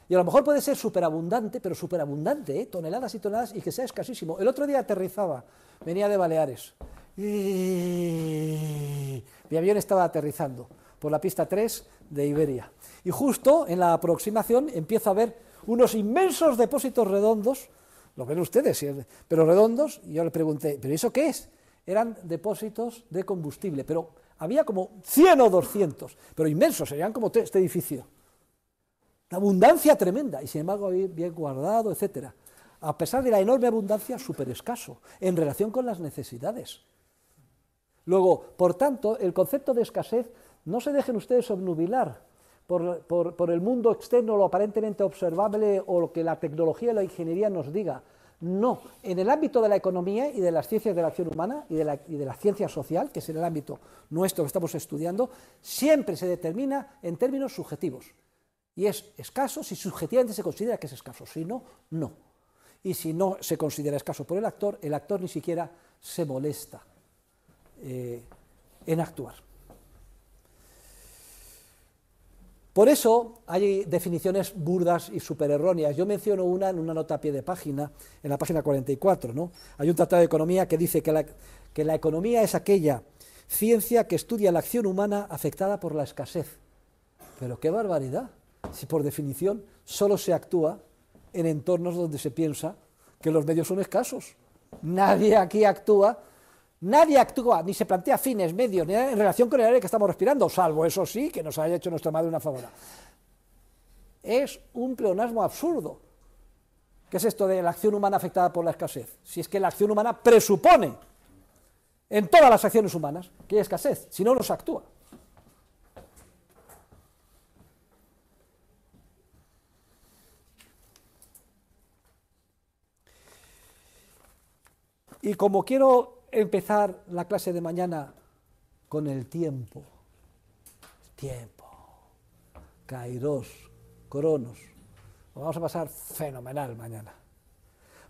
Y a lo mejor puede ser superabundante, pero superabundante, ¿eh? toneladas y toneladas, y que sea escasísimo. El otro día aterrizaba, venía de Baleares. Mi avión estaba aterrizando por la pista 3 de Iberia. Y justo en la aproximación empiezo a ver unos inmensos depósitos redondos, lo ven ustedes, pero redondos, y yo le pregunté, ¿pero eso qué es? Eran depósitos de combustible, pero había como 100 o 200, pero inmensos, serían como este edificio. abundancia tremenda, y sin embargo bien guardado, etcétera. A pesar de la enorme abundancia, súper escaso, en relación con las necesidades. Luego, por tanto, el concepto de escasez, no se dejen ustedes obnubilar por, el mundo externo, lo aparentemente observable o lo que la tecnología y la ingeniería nos diga. No, en el ámbito de la economía y de las ciencias de la acción humana y de la, y de la, ciencia social, que es en el ámbito nuestro que estamos estudiando, siempre se determina en términos subjetivos. Y es escaso si subjetivamente se considera que es escaso, si no, no. Y si no se considera escaso por el actor, el actor ni siquiera se molesta eh, en actuar. Por eso hay definiciones burdas y erróneas Yo menciono una en una nota a pie de página, en la página 44. ¿no? Hay un tratado de economía que dice que la, que la economía es aquella ciencia que estudia la acción humana afectada por la escasez. Pero qué barbaridad, si por definición solo se actúa en entornos donde se piensa que los medios son escasos. Nadie aquí actúa Nadie actúa, ni se plantea fines, medios, ni en relación con el aire que estamos respirando, salvo eso sí, que nos haya hecho nuestra madre una favora. Es un pleonasmo absurdo. ¿Qué es esto de la acción humana afectada por la escasez? Si es que la acción humana presupone en todas las acciones humanas que hay escasez, si no, nos actúa. Y como quiero empezar la clase de mañana con el tiempo. Tiempo. Caídos, Cronos. vamos a pasar fenomenal mañana.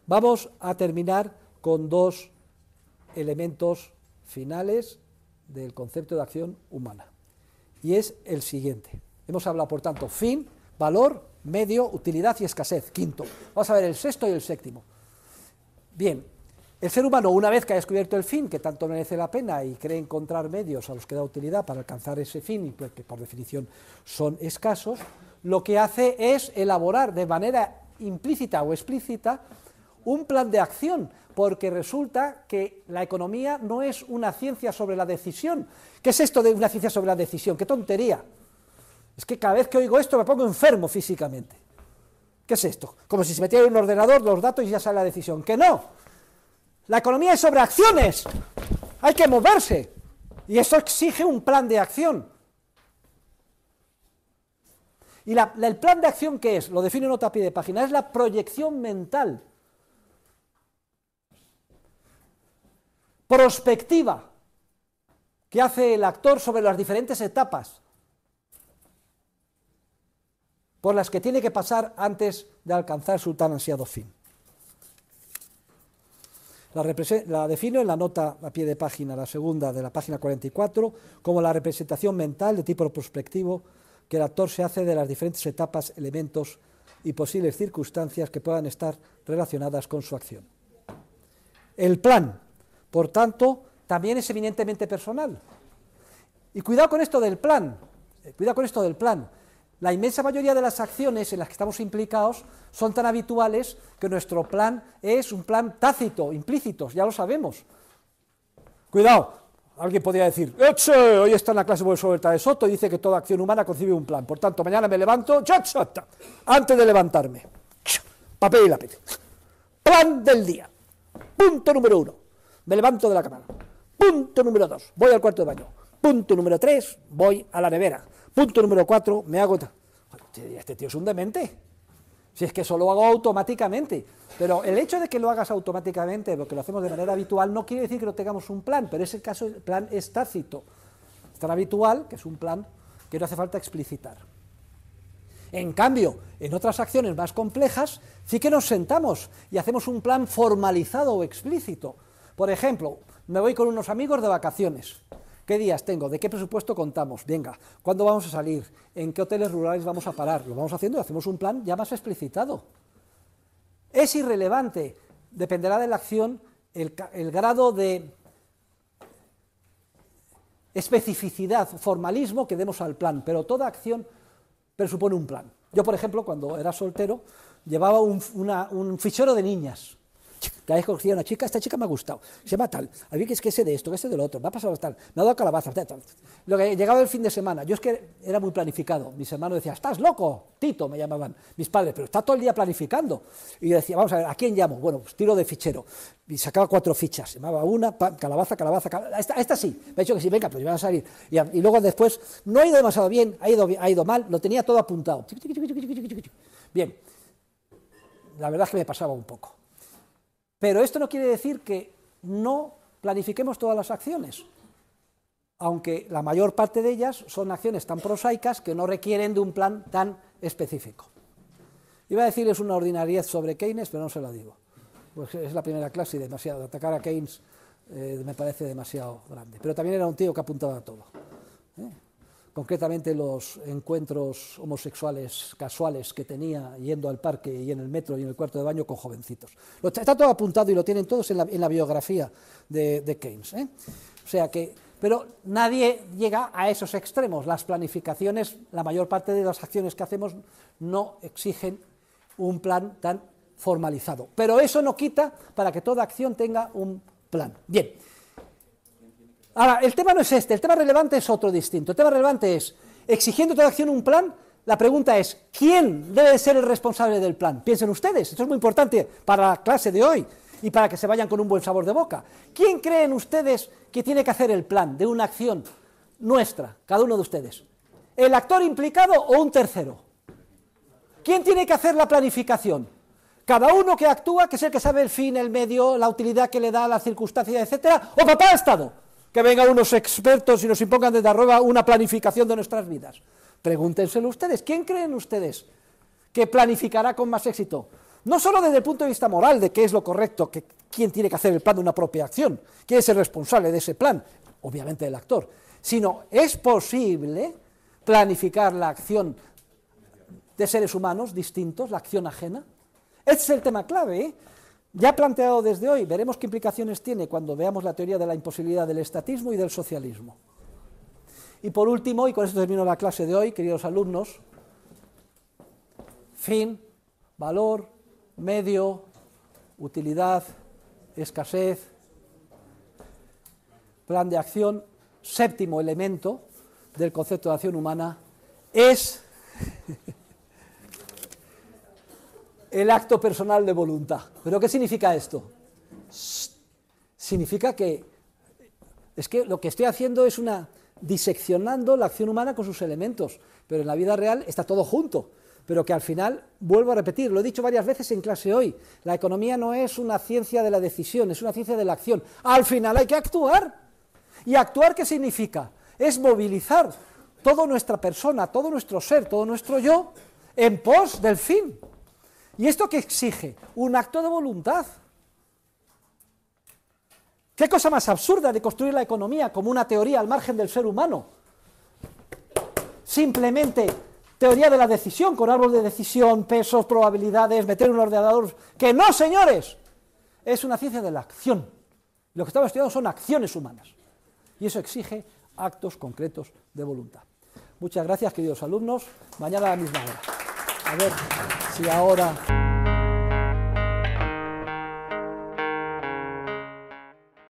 Vamos a terminar con dos elementos finales del concepto de acción humana. Y es el siguiente. Hemos hablado, por tanto, fin, valor, medio, utilidad y escasez. Quinto. Vamos a ver el sexto y el séptimo. Bien, el ser humano, una vez que ha descubierto el fin, que tanto merece la pena y cree encontrar medios a los que da utilidad para alcanzar ese fin, y pues, que por definición son escasos, lo que hace es elaborar de manera implícita o explícita un plan de acción, porque resulta que la economía no es una ciencia sobre la decisión. ¿Qué es esto de una ciencia sobre la decisión? ¡Qué tontería! Es que cada vez que oigo esto me pongo enfermo físicamente. ¿Qué es esto? Como si se metiera en un ordenador los datos y ya sale la decisión. ¡Que no! La economía es sobre acciones. Hay que moverse. Y eso exige un plan de acción. Y el plan de acción que es, lo define en otra pie de página, es la proyección mental. Prospectiva que hace el actor sobre las diferentes etapas por las que tiene que pasar antes de alcanzar su tan ansiado fin. La, defino en la nota a pie de página, la segunda de la página 44, como la representación mental de tipo prospectivo que el actor se hace de las diferentes etapas, elementos y posibles circunstancias que puedan estar relacionadas con su acción. El plan, por tanto, también es eminentemente personal. Y cuidado con esto del plan, eh, cuidado con esto del plan, la inmensa mayoría de las acciones en las que estamos implicados son tan habituales que nuestro plan es un plan tácito, implícito, ya lo sabemos. Cuidado, alguien podría decir, Hoy está en la clase de sobre de Soto y dice que toda acción humana concibe un plan. Por tanto, mañana me levanto, antes de levantarme, papel y lápiz. Plan del día. Punto número uno. Me levanto de la cama. Punto número dos. Voy al cuarto de baño. Punto número tres. Voy a la nevera. Punto número cuatro, me hago... Este tío es un demente. Si es que eso lo hago automáticamente. Pero el hecho de que lo hagas automáticamente, porque lo hacemos de manera habitual, no quiere decir que no tengamos un plan, pero ese caso el plan es tácito. Es tan habitual que es un plan que no hace falta explicitar. En cambio, en otras acciones más complejas, sí que nos sentamos y hacemos un plan formalizado o explícito. Por ejemplo, me voy con unos amigos de vacaciones. ¿Qué días tengo? ¿De qué presupuesto contamos? Venga, ¿cuándo vamos a salir? ¿En qué hoteles rurales vamos a parar? Lo vamos haciendo y hacemos un plan ya más explicitado. Es irrelevante, dependerá de la acción, el, grado de especificidad, formalismo que demos al plan, pero toda acción presupone un plan. Yo, por ejemplo, cuando era soltero, llevaba un fichero de niñas cada vez que una chica, esta chica me ha gustado, se llama tal, mí que es que sé de esto, que sé del otro, me ha pasado tal, me ha dado calabaza, tal, tal. Lo que llegaba el fin de semana, yo es que era muy planificado, mis hermanos decían, estás loco, Tito me llamaban, mis padres, pero está todo el día planificando. Y yo decía, vamos a ver, ¿a quién llamo? Bueno, pues tiro de fichero. Y sacaba cuatro fichas, llamaba una, calabaza, calabaza, calabaza, esta, sí, me ha dicho que sí, venga, pues yo a salir. Y, luego después, no ha ido demasiado bien, ha ido, ha ido mal, lo tenía todo apuntado. Bien, la verdad es que me pasaba un poco. Pero esto no quiere decir que no planifiquemos todas las acciones, aunque la mayor parte de ellas son acciones tan prosaicas que no requieren de un plan tan específico. Iba a decirles una ordinariedad sobre Keynes, pero no se la digo. Pues es la primera clase y demasiado. Atacar a Keynes eh, me parece demasiado grande. Pero también era un tío que apuntaba a todo. ¿eh? concretamente los encuentros homosexuales casuales que tenía yendo al parque y en el metro y en el cuarto de baño con jovencitos. está todo apuntado y lo tienen todos en la, biografía de, Keynes. ¿eh? O sea que, pero nadie llega a esos extremos. Las planificaciones, la mayor parte de las acciones que hacemos no exigen un plan tan formalizado. Pero eso no quita para que toda acción tenga un plan. Bien. Ahora, el tema no es este, el tema relevante es otro distinto. El tema relevante es, exigiendo toda acción un plan, la pregunta es, ¿quién debe ser el responsable del plan? Piensen ustedes, esto es muy importante para la clase de hoy y para que se vayan con un buen sabor de boca. ¿Quién creen ustedes que tiene que hacer el plan de una acción nuestra, cada uno de ustedes? ¿El actor implicado o un tercero? ¿Quién tiene que hacer la planificación? Cada uno que actúa, que es el que sabe el fin, el medio, la utilidad que le da, las circunstancias, etcétera, o papá ha Estado que vengan unos expertos y nos impongan desde arriba una planificación de nuestras vidas. Pregúntenselo ustedes, ¿quién creen ustedes que planificará con más éxito? No solo desde el punto de vista moral de qué es lo correcto, que quién tiene que hacer el plan de una propia acción, quién es el responsable de ese plan, obviamente el actor, sino es posible planificar la acción de seres humanos distintos, la acción ajena. Ese es el tema clave. ¿eh? Ya planteado desde hoy, veremos qué implicaciones tiene cuando veamos la teoría de la imposibilidad del estatismo y del socialismo. Y por último, y con esto termino la clase de hoy, queridos alumnos, fin, valor, medio, utilidad, escasez, plan de acción, séptimo elemento del concepto de acción humana, es [LAUGHS] el acto personal de voluntad. ¿Pero qué significa esto? Significa que es que lo que estoy haciendo es una diseccionando la acción humana con sus elementos, pero en la vida real está todo junto. Pero que al final, vuelvo a repetir, lo he dicho varias veces en clase hoy, la economía no es una ciencia de la decisión, es una ciencia de la acción. Al final hay que actuar. ¿Y actuar qué significa? Es movilizar toda nuestra persona, todo nuestro ser, todo nuestro yo, en pos del fin. ¿Y esto qué exige? Un acto de voluntad. ¿Qué cosa más absurda de construir la economía como una teoría al margen del ser humano? Simplemente teoría de la decisión, con árbol de decisión, pesos, probabilidades, meter un ordenador. Que no, señores. Es una ciencia de la acción. Lo que estamos estudiando son acciones humanas. Y eso exige actos concretos de voluntad. Muchas gracias, queridos alumnos. Mañana a la misma hora. A ver si ahora...